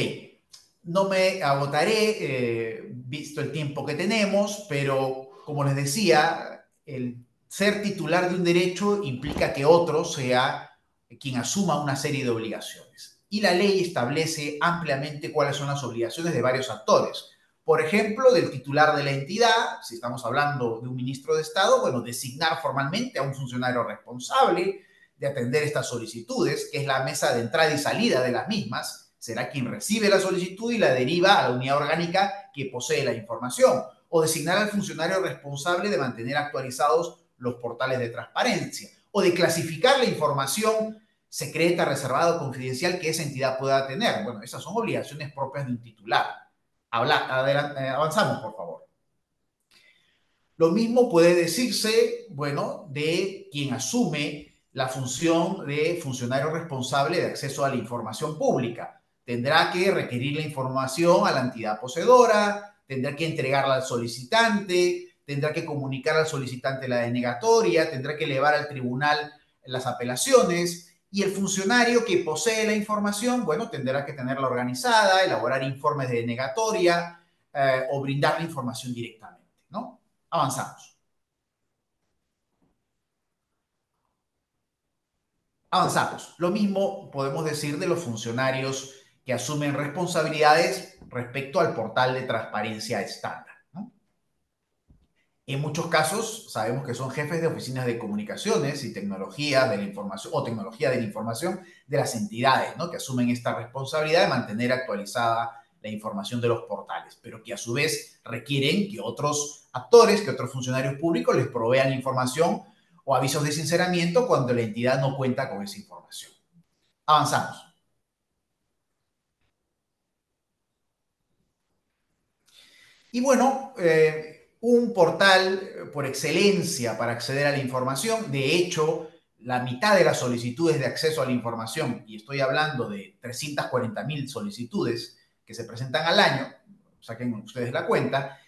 no me agotaré, eh, visto el tiempo que tenemos, pero como les decía, el ser titular de un derecho implica que otro sea quien asuma una serie de obligaciones. Y la ley establece ampliamente cuáles son las obligaciones de varios actores. Por ejemplo, del titular de la entidad, si estamos hablando de un ministro de Estado, bueno, designar formalmente a un funcionario responsable, de atender estas solicitudes, que es la mesa de entrada y salida de las mismas, será quien recibe la solicitud y la deriva a la unidad orgánica que posee la información, o designar al funcionario responsable de mantener actualizados los portales de transparencia, o de clasificar la información secreta, reservada o confidencial que esa entidad pueda tener. Bueno, esas son obligaciones propias de un titular. Habla, eh, avanzamos, por favor. Lo mismo puede decirse, bueno, de quien asume la función de funcionario responsable de acceso a la información pública. Tendrá que requerir la información a la entidad poseedora, tendrá que entregarla al solicitante, tendrá que comunicar al solicitante la denegatoria, tendrá que elevar al tribunal las apelaciones y el funcionario que posee la información, bueno, tendrá que tenerla organizada, elaborar informes de denegatoria eh, o brindar la información directamente, ¿no? Avanzamos. avanzamos. Lo mismo podemos decir de los funcionarios que asumen responsabilidades respecto al portal de transparencia estándar. En muchos casos sabemos que son jefes de oficinas de comunicaciones y tecnología de la información o tecnología de la información de las entidades ¿no? que asumen esta responsabilidad de mantener actualizada la información de los portales, pero que a su vez requieren que otros actores, que otros funcionarios públicos les provean información o avisos de sinceramiento cuando la entidad no cuenta con esa información. Avanzamos. Y bueno, eh, un portal por excelencia para acceder a la información. De hecho, la mitad de las solicitudes de acceso a la información, y estoy hablando de 340.000 solicitudes que se presentan al año, saquen ustedes la cuenta,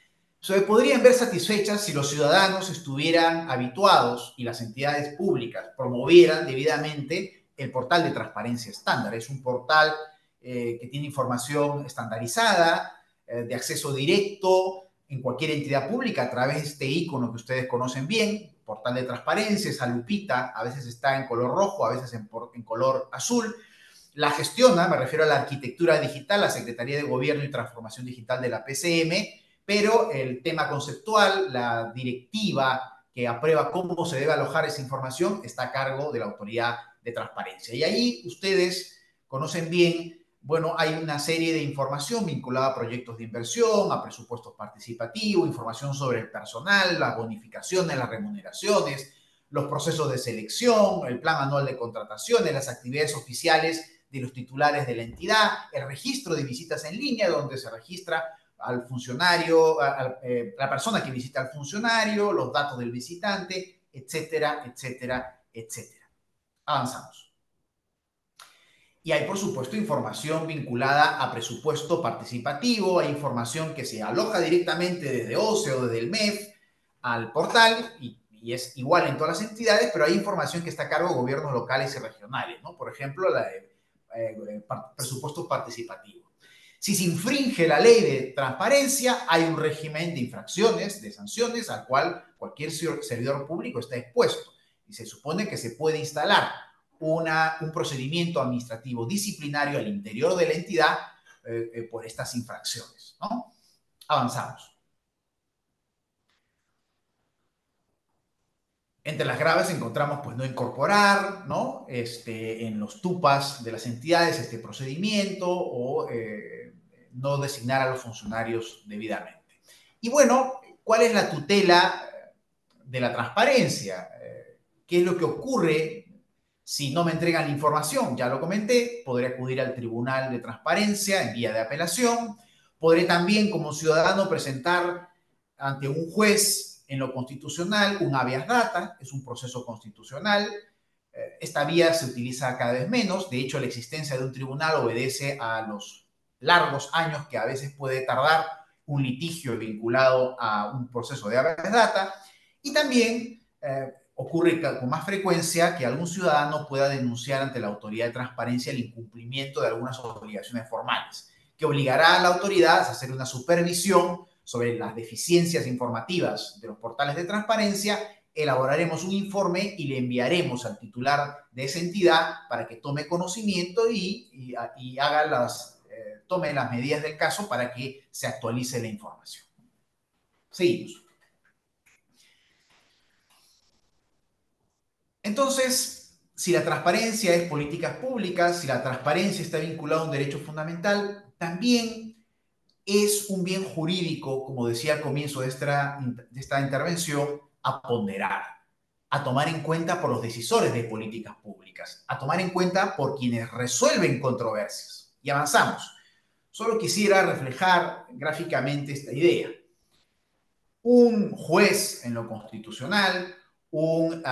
se podrían ver satisfechas si los ciudadanos estuvieran habituados y las entidades públicas promovieran debidamente el portal de transparencia estándar. Es un portal eh, que tiene información estandarizada, eh, de acceso directo en cualquier entidad pública a través de este icono que ustedes conocen bien, portal de transparencia, esa a veces está en color rojo, a veces en color azul. La gestiona, me refiero a la arquitectura digital, la Secretaría de Gobierno y Transformación Digital de la PCM, pero el tema conceptual, la directiva que aprueba cómo se debe alojar esa información, está a cargo de la autoridad de transparencia. Y ahí ustedes conocen bien, bueno, hay una serie de información vinculada a proyectos de inversión, a presupuestos participativos, información sobre el personal, las bonificaciones, las remuneraciones, los procesos de selección, el plan anual de contrataciones, las actividades oficiales de los titulares de la entidad, el registro de visitas en línea, donde se registra al funcionario, eh, la persona que visita al funcionario, los datos del visitante, etcétera, etcétera, etcétera. Avanzamos. Y hay, por supuesto, información vinculada a presupuesto participativo, hay información que se aloja directamente desde OCE o desde el MEF al portal y, es igual en todas las entidades, pero hay información que está a cargo de gobiernos locales y regionales, ¿no? Por ejemplo, la de eh, eh si se infringe la ley de transparencia, hay un régimen de infracciones, de sanciones, al cual cualquier servidor público está expuesto. Y se supone que se puede instalar un procedimiento administrativo disciplinario al interior de la entidad eh, eh, por estas infracciones. Avanzamos. Entre las graves encontramos, pues, no incorporar, ¿no? Este, en los tupas de las entidades este procedimiento o eh, no designar a los funcionarios debidamente. Y bueno, ¿cuál es la tutela eh, de la transparencia? Eh, ¿Qué es lo que ocurre si no me entregan la información? Ya lo comenté, podré acudir al Tribunal de Transparencia en vía de apelación. Podré también, como ciudadano, presentar ante un juez en lo constitucional, un habeas data es un proceso constitucional. Eh, esta vía se utiliza cada vez menos. De hecho, la existencia de un tribunal obedece a los largos años que a veces puede tardar un litigio vinculado a un proceso de habeas data. Y también eh, ocurre con más frecuencia que algún ciudadano pueda denunciar ante la autoridad de transparencia el incumplimiento de algunas obligaciones formales, que obligará a la autoridad a hacer una supervisión sobre las deficiencias informativas de los portales de transparencia, elaboraremos un informe y le enviaremos al titular de esa entidad para que tome conocimiento y, haga las, eh, tome las medidas del caso para que se actualice la información. Seguimos. Entonces, si la transparencia es políticas públicas, si la transparencia está vinculada a un derecho fundamental, también es un bien jurídico, como decía al comienzo de esta, de esta intervención, a ponderar, a tomar en cuenta por los decisores de políticas públicas, a tomar en cuenta por quienes resuelven controversias. Y avanzamos. Solo quisiera reflejar gráficamente esta idea. Un juez en lo constitucional, un,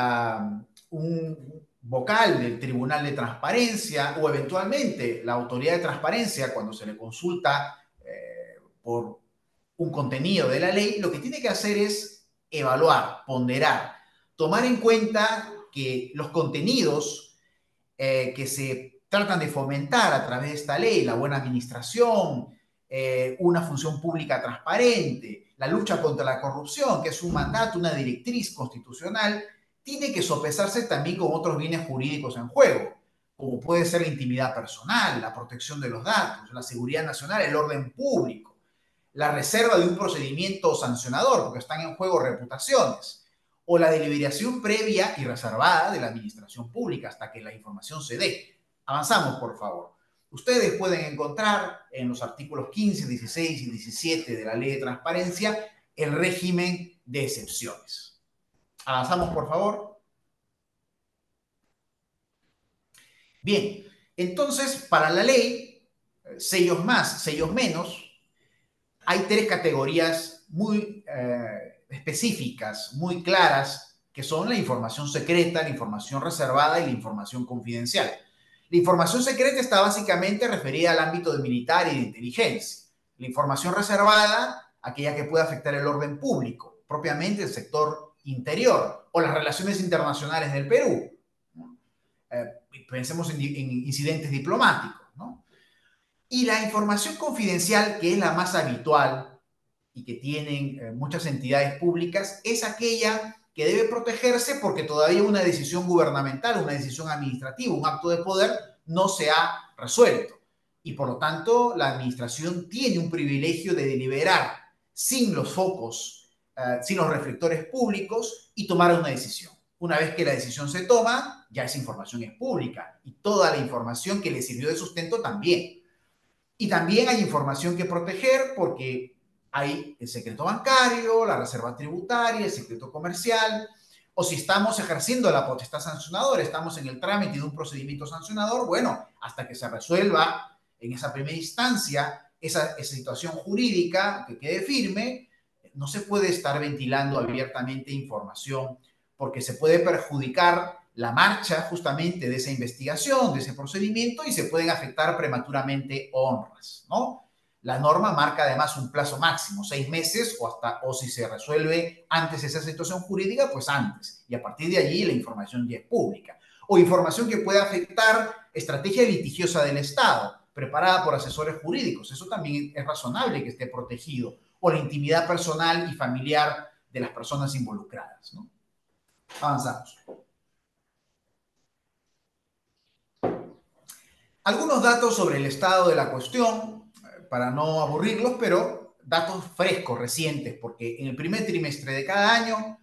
un vocal del Tribunal de Transparencia o eventualmente la Autoridad de Transparencia cuando se le consulta por un contenido de la ley, lo que tiene que hacer es evaluar, ponderar, tomar en cuenta que los contenidos eh, que se tratan de fomentar a través de esta ley, la buena administración, eh, una función pública transparente, la lucha contra la corrupción, que es un mandato, una directriz constitucional, tiene que sopesarse también con otros bienes jurídicos en juego, como puede ser la intimidad personal, la protección de los datos, la seguridad nacional, el orden público la reserva de un procedimiento sancionador, porque están en juego reputaciones, o la deliberación previa y reservada de la administración pública hasta que la información se dé. Avanzamos, por favor. Ustedes pueden encontrar en los artículos 15, 16 y 17 de la Ley de Transparencia el régimen de excepciones. Avanzamos, por favor. Bien, entonces, para la ley, eh, sellos más, sellos menos, hay tres categorías muy eh, específicas, muy claras, que son la información secreta, la información reservada y la información confidencial. La información secreta está básicamente referida al ámbito de militar y de inteligencia. La información reservada, aquella que puede afectar el orden público, propiamente el sector interior o las relaciones internacionales del Perú. Eh, pensemos en incidentes diplomáticos. Y la información confidencial, que es la más habitual y que tienen eh, muchas entidades públicas, es aquella que debe protegerse porque todavía una decisión gubernamental, una decisión administrativa, un acto de poder no se ha resuelto. Y por lo tanto, la administración tiene un privilegio de deliberar sin los focos, eh, sin los reflectores públicos y tomar una decisión. Una vez que la decisión se toma, ya esa información es pública y toda la información que le sirvió de sustento también. Y también hay información que proteger porque hay el secreto bancario, la reserva tributaria, el secreto comercial, o si estamos ejerciendo la potestad sancionadora, estamos en el trámite de un procedimiento sancionador, bueno, hasta que se resuelva en esa primera instancia esa, situación jurídica que quede firme, no se puede estar ventilando abiertamente información porque se puede perjudicar la marcha justamente de esa investigación, de ese procedimiento, y se pueden afectar prematuramente honras, ¿no? La norma marca además un plazo máximo, seis meses, o hasta, o si se resuelve antes esa situación jurídica, pues antes. Y a partir de allí la información ya es pública. O información que pueda afectar estrategia litigiosa del Estado, preparada por asesores jurídicos. Eso también es razonable que esté protegido. O la intimidad personal y familiar de las personas involucradas, Avanzamos. Algunos datos sobre el estado de la cuestión, eh, para no aburrirlos, pero datos frescos, recientes, porque en el primer trimestre de cada año,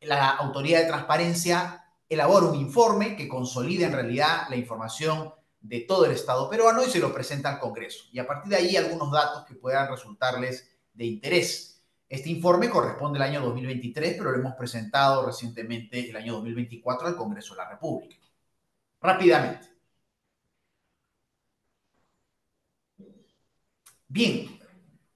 la Autoridad de Transparencia elabora un informe que consolida en realidad la información de todo el Estado peruano y se lo presenta al Congreso. Y a partir de ahí algunos datos que puedan resultarles de interés. Este informe corresponde al año 2023, pero lo hemos presentado recientemente el año 2024 al Congreso de la República. Rápidamente. Bien,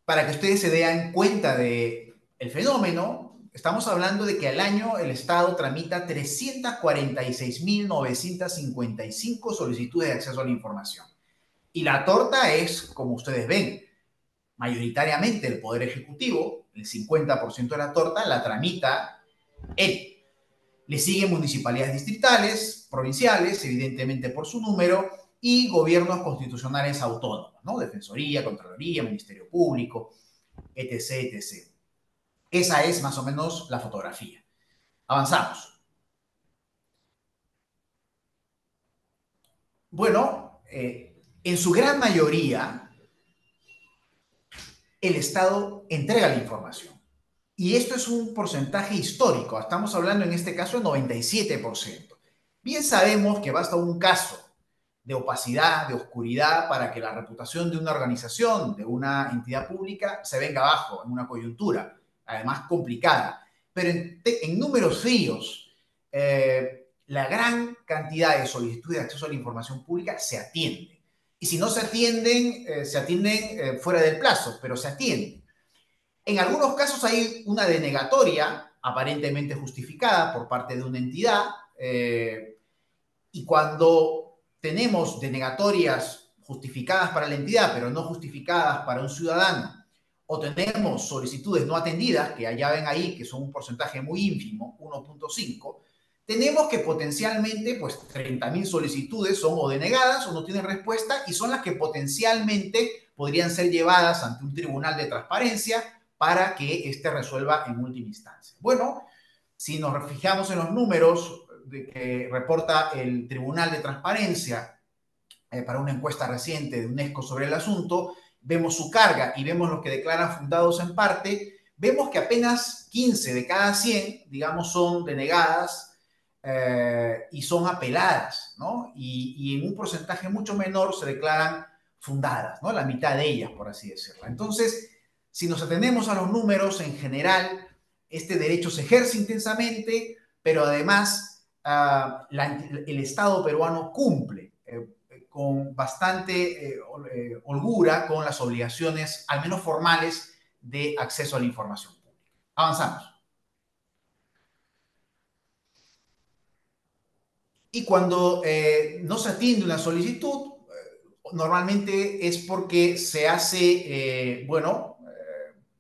para que ustedes se den cuenta del el fenómeno, estamos hablando de que al año el Estado tramita 346.955 solicitudes de acceso a la información. Y la torta es, como ustedes ven, mayoritariamente el Poder Ejecutivo, el 50% de la torta la tramita él. Le siguen municipalidades distritales, provinciales, evidentemente por su número, y gobiernos constitucionales autónomos, ¿no? Defensoría, Contraloría, Ministerio Público, etc., etc. Esa es más o menos la fotografía. Avanzamos. Bueno, eh, en su gran mayoría, el Estado entrega la información. Y esto es un porcentaje histórico. Estamos hablando en este caso del 97%. Bien sabemos que basta un caso de opacidad, de oscuridad, para que la reputación de una organización, de una entidad pública, se venga abajo en una coyuntura, además complicada. Pero en, números fríos, eh, la gran cantidad de solicitudes de acceso a la información pública se atiende. Y si no se atienden, eh, se atienden eh, fuera del plazo, pero se atienden. En algunos casos hay una denegatoria aparentemente justificada por parte de una entidad. y cuando tenemos denegatorias justificadas para la entidad, pero no justificadas para un ciudadano, o tenemos solicitudes no atendidas, que allá ven ahí que son un porcentaje muy ínfimo, 1.5, tenemos que potencialmente, pues 30.000 solicitudes son o denegadas o no tienen respuesta y son las que potencialmente podrían ser llevadas ante un tribunal de transparencia para que éste resuelva en última instancia. Bueno, si nos fijamos en los números, que reporta el Tribunal de Transparencia eh, para una encuesta reciente de UNESCO sobre el asunto, vemos su carga y vemos los que declaran fundados en parte, vemos que apenas 15 de cada 100, digamos, son denegadas eh, y son apeladas, ¿no? Y, y, en un porcentaje mucho menor se declaran fundadas, ¿no? La mitad de ellas, por así decirlo. Entonces, si nos atendemos a los números en general, este derecho se ejerce intensamente, pero además Ah, el Estado peruano cumple eh, eh, con bastante eh, holgura con las obligaciones, al menos formales, de acceso a la información pública. Avanzamos. Y cuando no se atiende una solicitud, normalmente es porque se hace, bueno,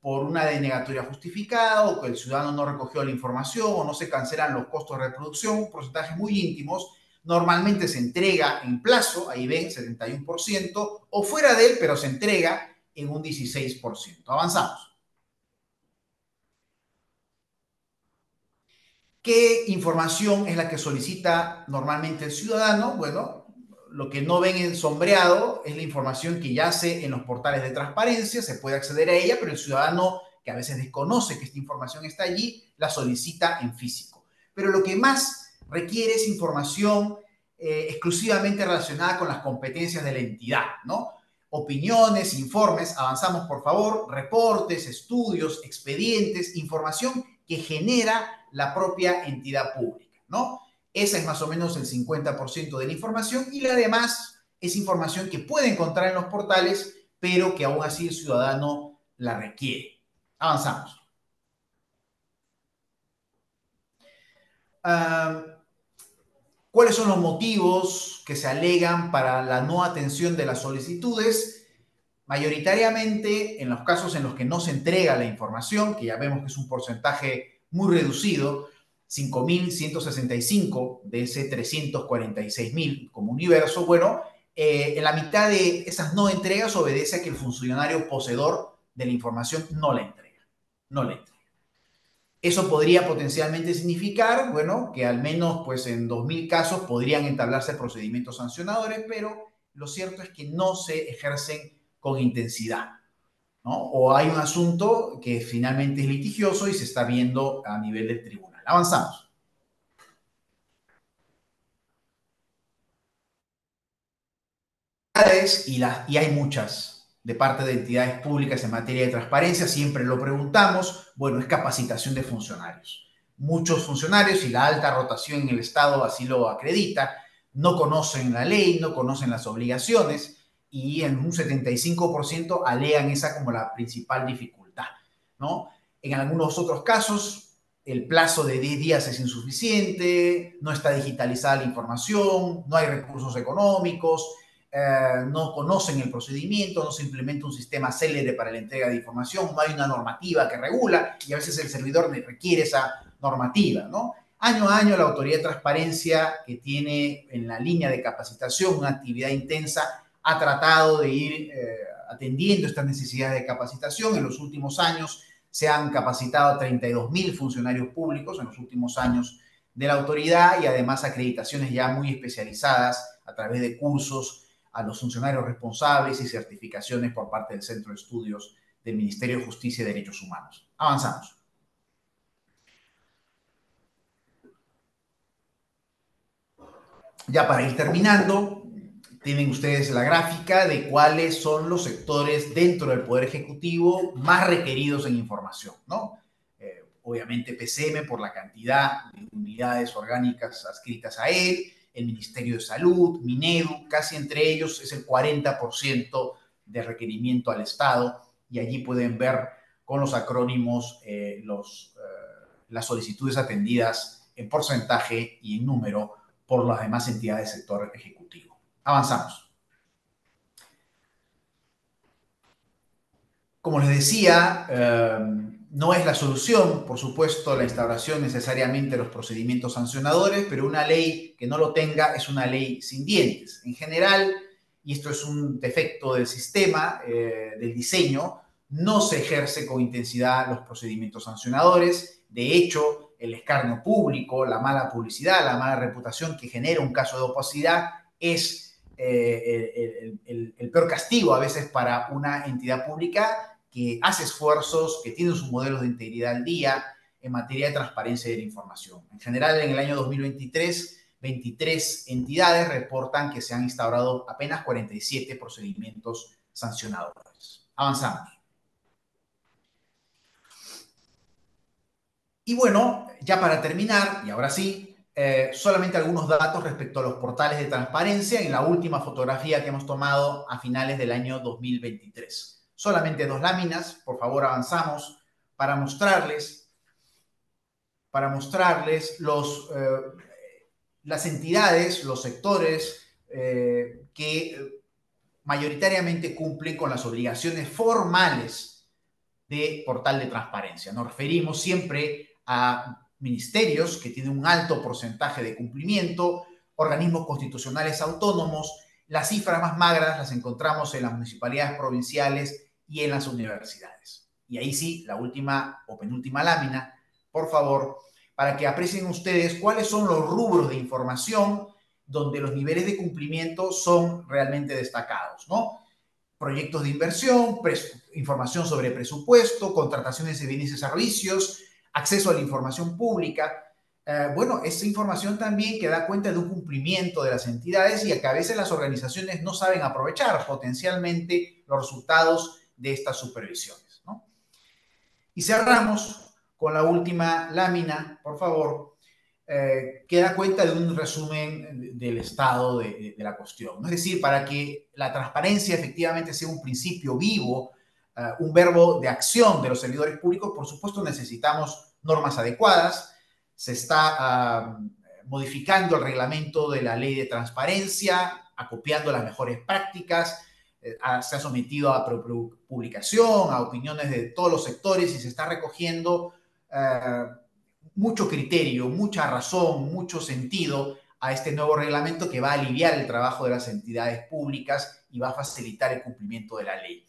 por una denegatoria justificada o que el ciudadano no recogió la información o no se cancelan los costos de reproducción, porcentajes muy íntimos, normalmente se entrega en plazo, ahí ven, 71%, o fuera de él, pero se entrega en un 16%. Avanzamos. ¿Qué información es la que solicita normalmente el ciudadano? Bueno, lo que no ven en sombreado es la información que yace en los portales de transparencia, se puede acceder a ella, pero el ciudadano que a veces desconoce que esta información está allí, la solicita en físico. Pero lo que más requiere es información eh, exclusivamente relacionada con las competencias de la entidad, ¿no? Opiniones, informes, avanzamos por favor, reportes, estudios, expedientes, información que genera la propia entidad pública, ¿no? Esa es más o menos el 50% de la información y la demás es información que puede encontrar en los portales, pero que aún así el ciudadano la requiere. Avanzamos. Ah, ¿Cuáles son los motivos que se alegan para la no atención de las solicitudes? Mayoritariamente en los casos en los que no se entrega la información, que ya vemos que es un porcentaje muy reducido, 5.165 de ese 346.000 como universo, bueno, eh, en la mitad de esas no entregas obedece a que el funcionario poseedor de la información no la entrega, no la entrega. Eso podría potencialmente significar, bueno, que al menos pues en 2.000 casos podrían entablarse procedimientos sancionadores, pero lo cierto es que no se ejercen con intensidad. ¿no? O hay un asunto que finalmente es litigioso y se está viendo a nivel del tribunal. Avanzamos. Y, las, y hay muchas de parte de entidades públicas en materia de transparencia, siempre lo preguntamos, bueno, es capacitación de funcionarios. Muchos funcionarios y la alta rotación en el Estado así lo acredita, no conocen la ley, no conocen las obligaciones y en un 75% alegan esa como la principal dificultad, ¿no? En algunos otros casos, el plazo de 10 días es insuficiente, no está digitalizada la información, no hay recursos económicos, eh, no conocen el procedimiento, no se implementa un sistema célebre para la entrega de información, no hay una normativa que regula y a veces el servidor requiere esa normativa, ¿no? Año a año la Autoridad de Transparencia, que tiene en la línea de capacitación una actividad intensa, ha tratado de ir eh, atendiendo estas necesidades de capacitación. En los últimos años se han capacitado 32.000 funcionarios públicos en los últimos años de la autoridad y además acreditaciones ya muy especializadas a través de cursos a los funcionarios responsables y certificaciones por parte del Centro de Estudios del Ministerio de Justicia y Derechos Humanos. Avanzamos. Ya para ir terminando, tienen ustedes la gráfica de cuáles son los sectores dentro del Poder Ejecutivo más requeridos en información, ¿no? Eh, obviamente PCM por la cantidad de unidades orgánicas adscritas a él, el Ministerio de Salud, Minedu, casi entre ellos es el 40% de requerimiento al Estado y allí pueden ver con los acrónimos eh, los, eh, las solicitudes atendidas en porcentaje y en número por las demás entidades del sector ejecutivo. Avanzamos. Como les decía, eh, no es la solución, por supuesto, la instauración necesariamente de los procedimientos sancionadores, pero una ley que no lo tenga es una ley sin dientes. En general, y esto es un defecto del sistema, eh, del diseño, no se ejerce con intensidad los procedimientos sancionadores. De hecho, el escarnio público, la mala publicidad, la mala reputación que genera un caso de opacidad es eh, el, peor castigo a veces para una entidad pública que hace esfuerzos, que tiene sus modelos de integridad al día en materia de transparencia de la información. En general, en el año 2023, 23 entidades reportan que se han instaurado apenas 47 procedimientos sancionadores. Avanzamos. Y bueno, ya para terminar, y ahora sí, eh, solamente algunos datos respecto a los portales de transparencia en la última fotografía que hemos tomado a finales del año 2023. Solamente dos láminas, por favor avanzamos para mostrarles, para mostrarles los, eh, las entidades, los sectores eh, que mayoritariamente cumplen con las obligaciones formales de portal de transparencia. Nos referimos siempre a ministerios que tienen un alto porcentaje de cumplimiento, organismos constitucionales autónomos. Las cifras más magras las encontramos en las municipalidades provinciales y en las universidades. Y ahí sí, la última o penúltima lámina, por favor, para que aprecien ustedes cuáles son los rubros de información donde los niveles de cumplimiento son realmente destacados, ¿no? Proyectos de inversión, información sobre presupuesto, contrataciones de bienes y servicios, acceso a la información pública. Eh, bueno, esa información también que da cuenta de un cumplimiento de las entidades y a que a veces las organizaciones no saben aprovechar potencialmente los resultados de estas supervisiones. ¿no? Y cerramos con la última lámina, por favor, eh, que da cuenta de un resumen del estado de, la cuestión. Es decir, para que la transparencia efectivamente sea un principio vivo eh, un verbo de acción de los servidores públicos, por supuesto necesitamos normas adecuadas. Se está eh, modificando el reglamento de la ley de transparencia, acopiando las mejores prácticas, eh, se ha sometido a publicación, a opiniones de todos los sectores y se está recogiendo mucho criterio, mucha razón, mucho sentido a este nuevo reglamento que va a aliviar el trabajo de las entidades públicas y va a facilitar el cumplimiento de la ley.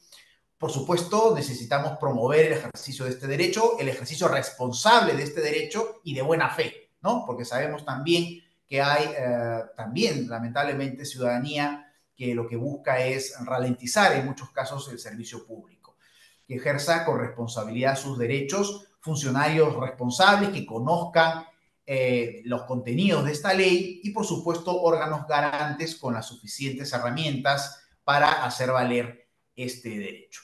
Por supuesto, necesitamos promover el ejercicio de este derecho, el ejercicio responsable de este derecho y de buena fe, ¿no? Porque sabemos también que hay, eh, también, lamentablemente, ciudadanía que lo que busca es ralentizar en muchos casos el servicio público, que ejerza con responsabilidad sus derechos, funcionarios responsables que conozcan eh, los contenidos de esta ley y, por supuesto, órganos garantes con las suficientes herramientas para hacer valer este derecho.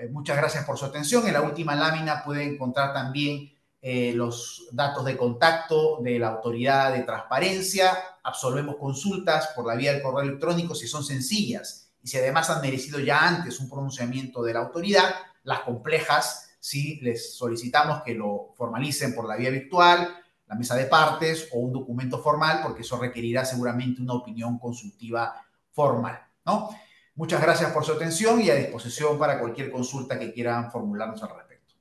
Eh, muchas gracias por su atención. En la última lámina puede encontrar también eh, los datos de contacto de la autoridad de transparencia. Absolvemos consultas por la vía del correo electrónico si son sencillas y si además han merecido ya antes un pronunciamiento de la autoridad. Las complejas, si les solicitamos que lo formalicen por la vía virtual, la mesa de partes o un documento formal, porque eso requerirá seguramente una opinión consultiva formal, ¿no? Muchas gracias por su atención y a disposición para cualquier consulta que quieran formularnos al respecto.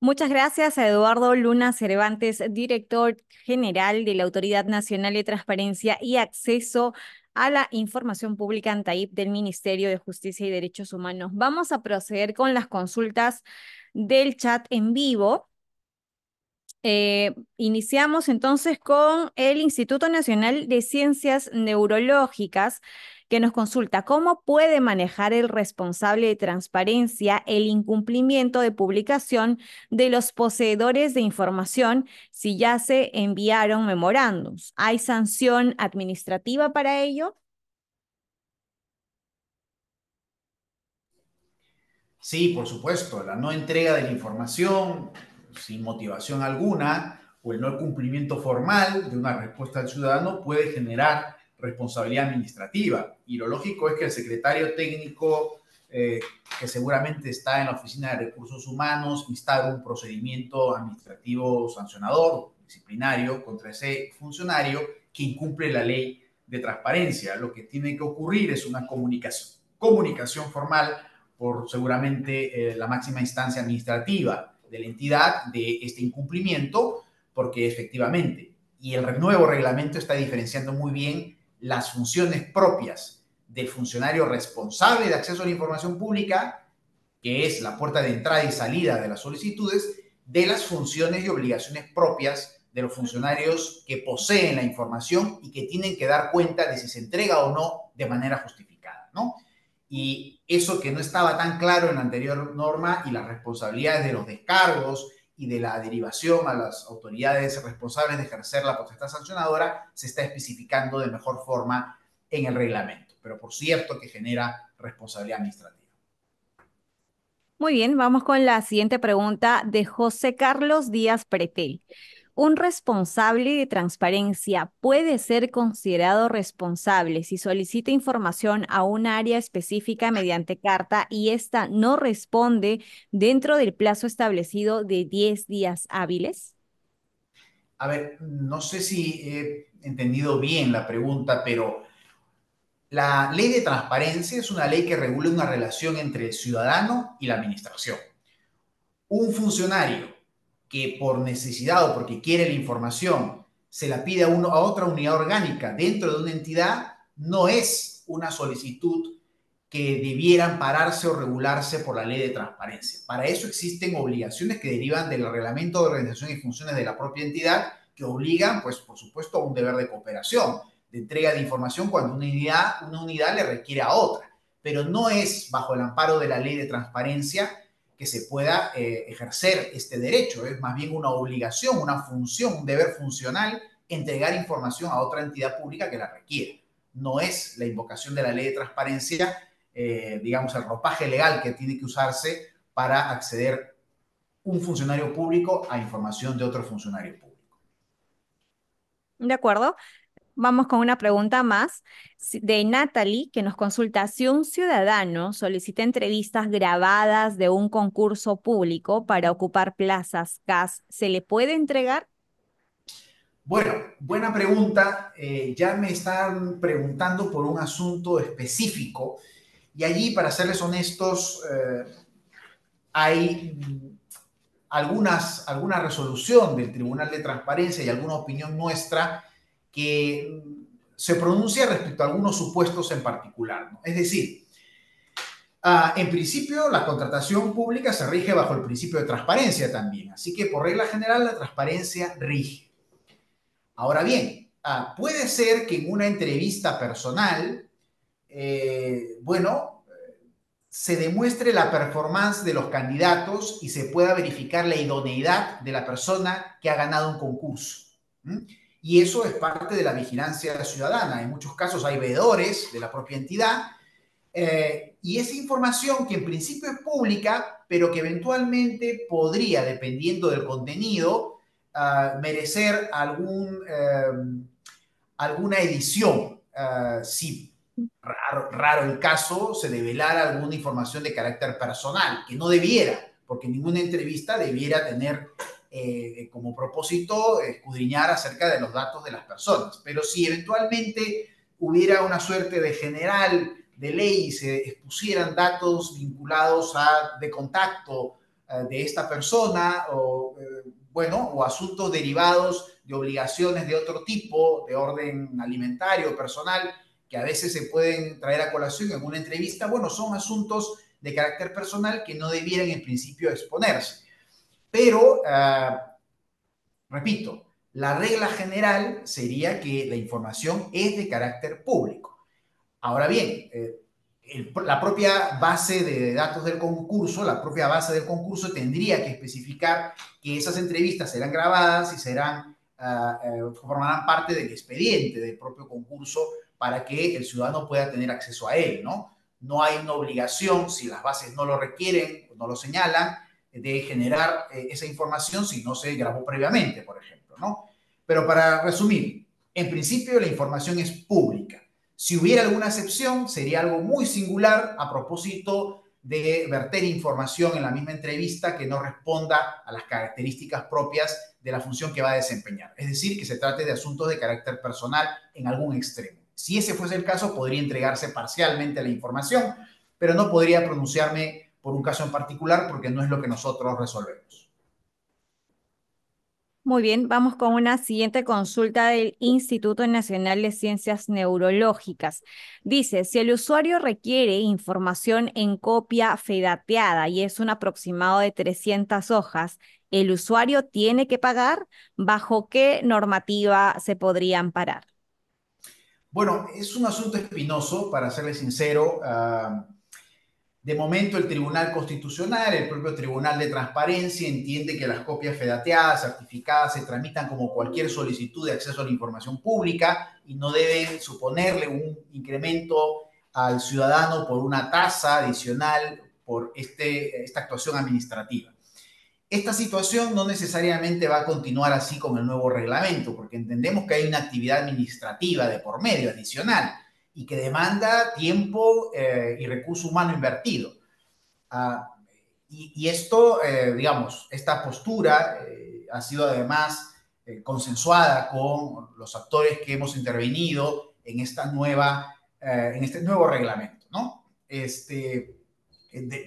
Muchas gracias a Eduardo Luna Cervantes, director general de la Autoridad Nacional de Transparencia y Acceso a la Información Pública TAIP del Ministerio de Justicia y Derechos Humanos. Vamos a proceder con las consultas del chat en vivo. Eh, iniciamos entonces con el Instituto Nacional de Ciencias Neurológicas que nos consulta cómo puede manejar el responsable de transparencia el incumplimiento de publicación de los poseedores de información si ya se enviaron memorándums. ¿Hay sanción administrativa para ello? Sí, por supuesto, la no entrega de la información sin motivación alguna o el no cumplimiento formal de una respuesta al ciudadano puede generar responsabilidad administrativa. Y lo lógico es que el secretario técnico, eh, que seguramente está en la Oficina de Recursos Humanos, instale un procedimiento administrativo sancionador, disciplinario, contra ese funcionario que incumple la ley de transparencia. Lo que tiene que ocurrir es una comunicación, comunicación formal por seguramente eh, la máxima instancia administrativa de la entidad de este incumplimiento, porque efectivamente, y el nuevo reglamento está diferenciando muy bien las funciones propias del funcionario responsable de acceso a la información pública, que es la puerta de entrada y salida de las solicitudes, de las funciones y obligaciones propias de los funcionarios que poseen la información y que tienen que dar cuenta de si se entrega o no de manera justificada, Y eso que no estaba tan claro en la anterior norma y las responsabilidades de los descargos y de la derivación a las autoridades responsables de ejercer la potestad sancionadora se está especificando de mejor forma en el reglamento, pero por cierto que genera responsabilidad administrativa. Muy bien, vamos con la siguiente pregunta de José Carlos Díaz Pretel. Un responsable de transparencia puede ser considerado responsable si solicita información a un área específica mediante carta y ésta no responde dentro del plazo establecido de 10 días hábiles. A ver, no sé si he entendido bien la pregunta, pero la ley de transparencia es una ley que regula una relación entre el ciudadano y la administración. Un funcionario que por necesidad o porque quiere la información se la pide a, uno, a otra unidad orgánica dentro de una entidad, no es una solicitud que debiera ampararse o regularse por la ley de transparencia. Para eso existen obligaciones que derivan del reglamento de organización y funciones de la propia entidad que obligan, pues, por supuesto, a un deber de cooperación, de entrega de información cuando una una unidad le requiere a otra. Pero no es bajo el amparo de la ley de transparencia se pueda eh, ejercer este derecho. Es más bien una obligación, una función, un deber funcional entregar información a otra entidad pública que la requiera. No es la invocación de la ley de transparencia, eh, digamos, el ropaje legal que tiene que usarse para acceder un funcionario público a información de otro funcionario público. De acuerdo. Vamos con una pregunta más de Natalie, que nos consulta si un ciudadano solicita entrevistas grabadas de un concurso público para ocupar plazas ¿se le puede entregar? Bueno, buena pregunta. Eh, ya me están preguntando por un asunto específico y allí, para serles honestos, eh, hay algunas, alguna resolución del Tribunal de Transparencia y alguna opinión nuestra que se pronuncia respecto a algunos supuestos en particular. Es decir, ah, en principio la contratación pública se rige bajo el principio de transparencia también, así que por regla general la transparencia rige. Ahora bien, ah, puede ser que en una entrevista personal, eh, bueno, se demuestre la performance de los candidatos y se pueda verificar la idoneidad de la persona que ha ganado un concurso y eso es parte de la vigilancia ciudadana. En muchos casos hay veedores de la propia entidad eh, y esa información que en principio es pública, pero que eventualmente podría, dependiendo del contenido, ah, merecer algún, eh, alguna edición. Ah, si raro, raro, el caso, se develara alguna información de carácter personal, que no debiera, porque ninguna entrevista debiera tener eh, eh, como propósito escudriñar acerca de los datos de las personas. Pero si eventualmente hubiera una suerte de general de ley y se expusieran datos vinculados a de contacto eh, de esta persona o bueno o asuntos derivados de obligaciones de otro tipo de orden alimentario personal que a veces se pueden traer a colación en una entrevista bueno son asuntos de carácter personal que no debieran en principio exponerse pero, ah, repito, la regla general sería que la información es de carácter público. Ahora bien, eh, la propia base de datos del concurso, la propia base del concurso tendría que especificar que esas entrevistas serán grabadas y serán, ah, eh, formarán parte del expediente del propio concurso para que el ciudadano pueda tener acceso a él, ¿no? No hay una obligación, si las bases no lo requieren, no lo señalan, de generar eh, esa información si no se grabó previamente, por ejemplo, ¿no? Pero para resumir, en principio la información es pública. Si hubiera alguna excepción, sería algo muy singular a propósito de verter información en la misma entrevista que no responda a las características propias de la función que va a desempeñar. Es decir, que se trate de asuntos de carácter personal en algún extremo. Si ese fuese el caso, podría entregarse parcialmente la información, pero no podría pronunciarme por un caso en particular porque no es lo que nosotros resolvemos. Muy bien, vamos con una siguiente consulta del Instituto Nacional de Ciencias Neurológicas. Dice, si el usuario requiere información en copia fedateada y es un aproximado de 300 hojas, ¿el usuario tiene que pagar? ¿Bajo qué normativa se podría amparar? Bueno, es un asunto espinoso, para serle sincero. Ah, de momento, el Tribunal Constitucional, el propio Tribunal de Transparencia, entiende que las copias fedateadas, certificadas, se tramitan como cualquier solicitud de acceso a la información pública y no deben suponerle un incremento al ciudadano por una tasa adicional por este, esta actuación administrativa. Esta situación no necesariamente va a continuar así con el nuevo reglamento, porque entendemos que hay una actividad administrativa de por medio adicional y que demanda tiempo eh, y recurso humano invertido. Ah, y, esto, eh, digamos, esta postura eh, ha sido además consensuada con los actores que hemos intervenido en, esta nueva, en este nuevo reglamento, ¿no? Este,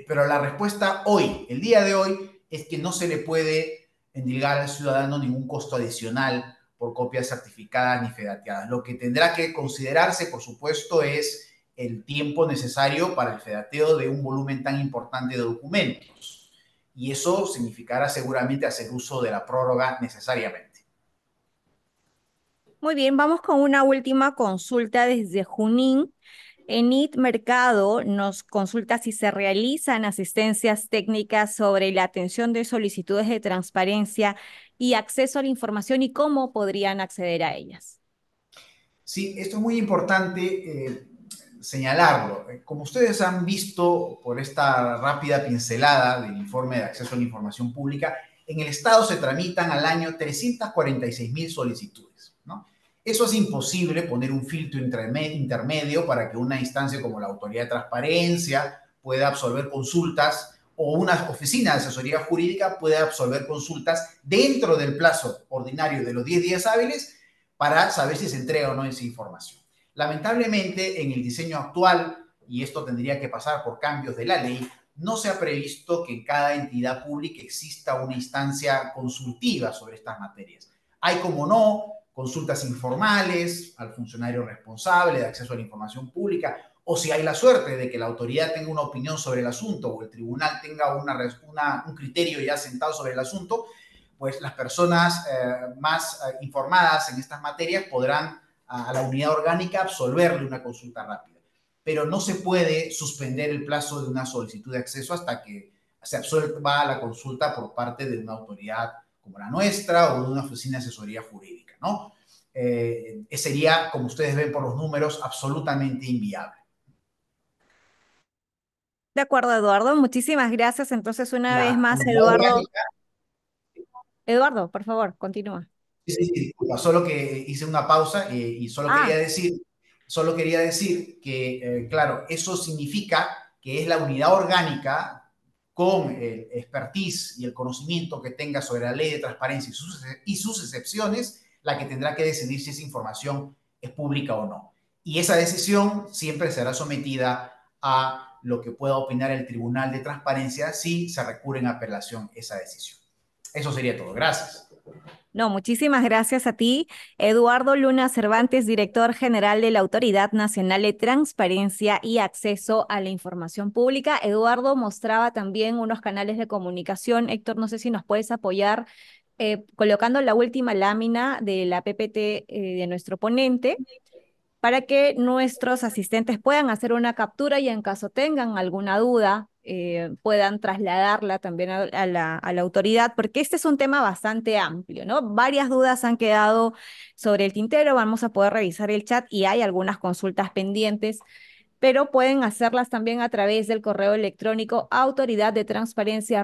pero la respuesta hoy, el día de hoy, es que no se le puede endilgar al ciudadano ningún costo adicional por copias certificadas ni fedateadas. Lo que tendrá que considerarse, por supuesto, es el tiempo necesario para el fedateo de un volumen tan importante de documentos. Y eso significará seguramente hacer uso de la prórroga necesariamente. Muy bien, vamos con una última consulta desde Junín. IT Mercado nos consulta si se realizan asistencias técnicas sobre la atención de solicitudes de transparencia y acceso a la información y cómo podrían acceder a ellas. Sí, esto es muy importante eh, señalarlo. Eh, como ustedes han visto por esta rápida pincelada del informe de acceso a la información pública, en el Estado se tramitan al año 346 mil solicitudes eso es imposible poner un filtro intermedio para que una instancia como la Autoridad de Transparencia pueda absorber consultas o una oficina de asesoría jurídica pueda absorber consultas dentro del plazo ordinario de los 10 días hábiles para saber si se entrega o no esa información. Lamentablemente, en el diseño actual, y esto tendría que pasar por cambios de la ley, no se ha previsto que en cada entidad pública exista una instancia consultiva sobre estas materias. Hay como no consultas informales al funcionario responsable de acceso a la información pública, o si hay la suerte de que la autoridad tenga una opinión sobre el asunto o el tribunal tenga una, un criterio ya sentado sobre el asunto, pues las personas eh, más eh, informadas en estas materias podrán a, la unidad orgánica absolverle una consulta rápida. Pero no se puede suspender el plazo de una solicitud de acceso hasta que se absuelva la consulta por parte de una autoridad como la nuestra o de una oficina de asesoría jurídica. ¿no? Eh, sería, como ustedes ven por los números, absolutamente inviable. De acuerdo, Eduardo. Muchísimas gracias. Entonces, una vez más, Eduardo. Eduardo, por favor, continúa. Sí, disculpa, solo que hice una pausa eh, y solo ah. quería decir, solo quería decir que, eh, claro, eso significa que es la unidad orgánica con el expertise y el conocimiento que tenga sobre la ley de transparencia y y sus excepciones, la que tendrá que decidir si esa información es pública o no. Y esa decisión siempre será sometida a lo que pueda opinar el Tribunal de Transparencia si se recurre en apelación esa decisión. Eso sería todo. Gracias. No, muchísimas gracias a ti, Eduardo Luna Cervantes, director general de la Autoridad Nacional de Transparencia y Acceso a la Información Pública. Eduardo mostraba también unos canales de comunicación. Héctor, no sé si nos puedes apoyar eh, colocando la última lámina de la PPT eh, de nuestro ponente para que nuestros asistentes puedan hacer una captura y en caso tengan alguna duda eh, puedan trasladarla también a, la, autoridad, porque este es un tema bastante amplio, ¿no? Varias dudas han quedado sobre el tintero, vamos a poder revisar el chat y hay algunas consultas pendientes, pero pueden hacerlas también a través del correo electrónico autoridad de transparencia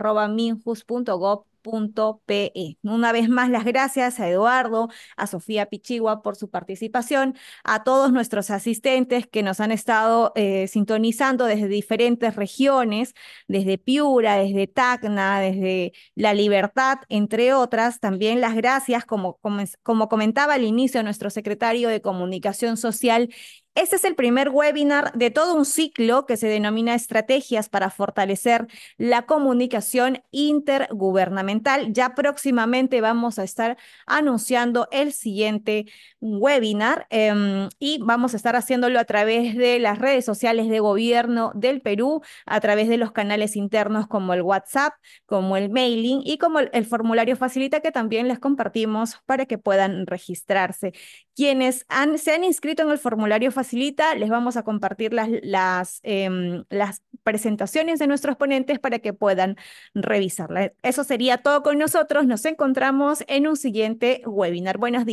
e. Una vez más, las gracias a Eduardo, a Sofía Pichigua por su participación, a todos nuestros asistentes que nos han estado eh, sintonizando desde diferentes regiones, desde Piura, desde Tacna, desde La Libertad, entre otras. También las gracias, como, como, como comentaba al inicio nuestro secretario de Comunicación Social, este es el primer webinar de todo un ciclo que se denomina Estrategias para fortalecer la comunicación intergubernamental ya próximamente vamos a estar anunciando el siguiente webinar em, y vamos a estar haciéndolo a través de las redes sociales de gobierno del Perú, a través de los canales internos como el WhatsApp, como el mailing y como el, formulario facilita que también les compartimos para que puedan registrarse. Quienes han, se han inscrito en el formulario facilita, les vamos a compartir las, las, em, presentaciones de nuestros ponentes para que puedan revisarlas. Eso sería todo con nosotros. Nos encontramos en un siguiente webinar. Buenos días.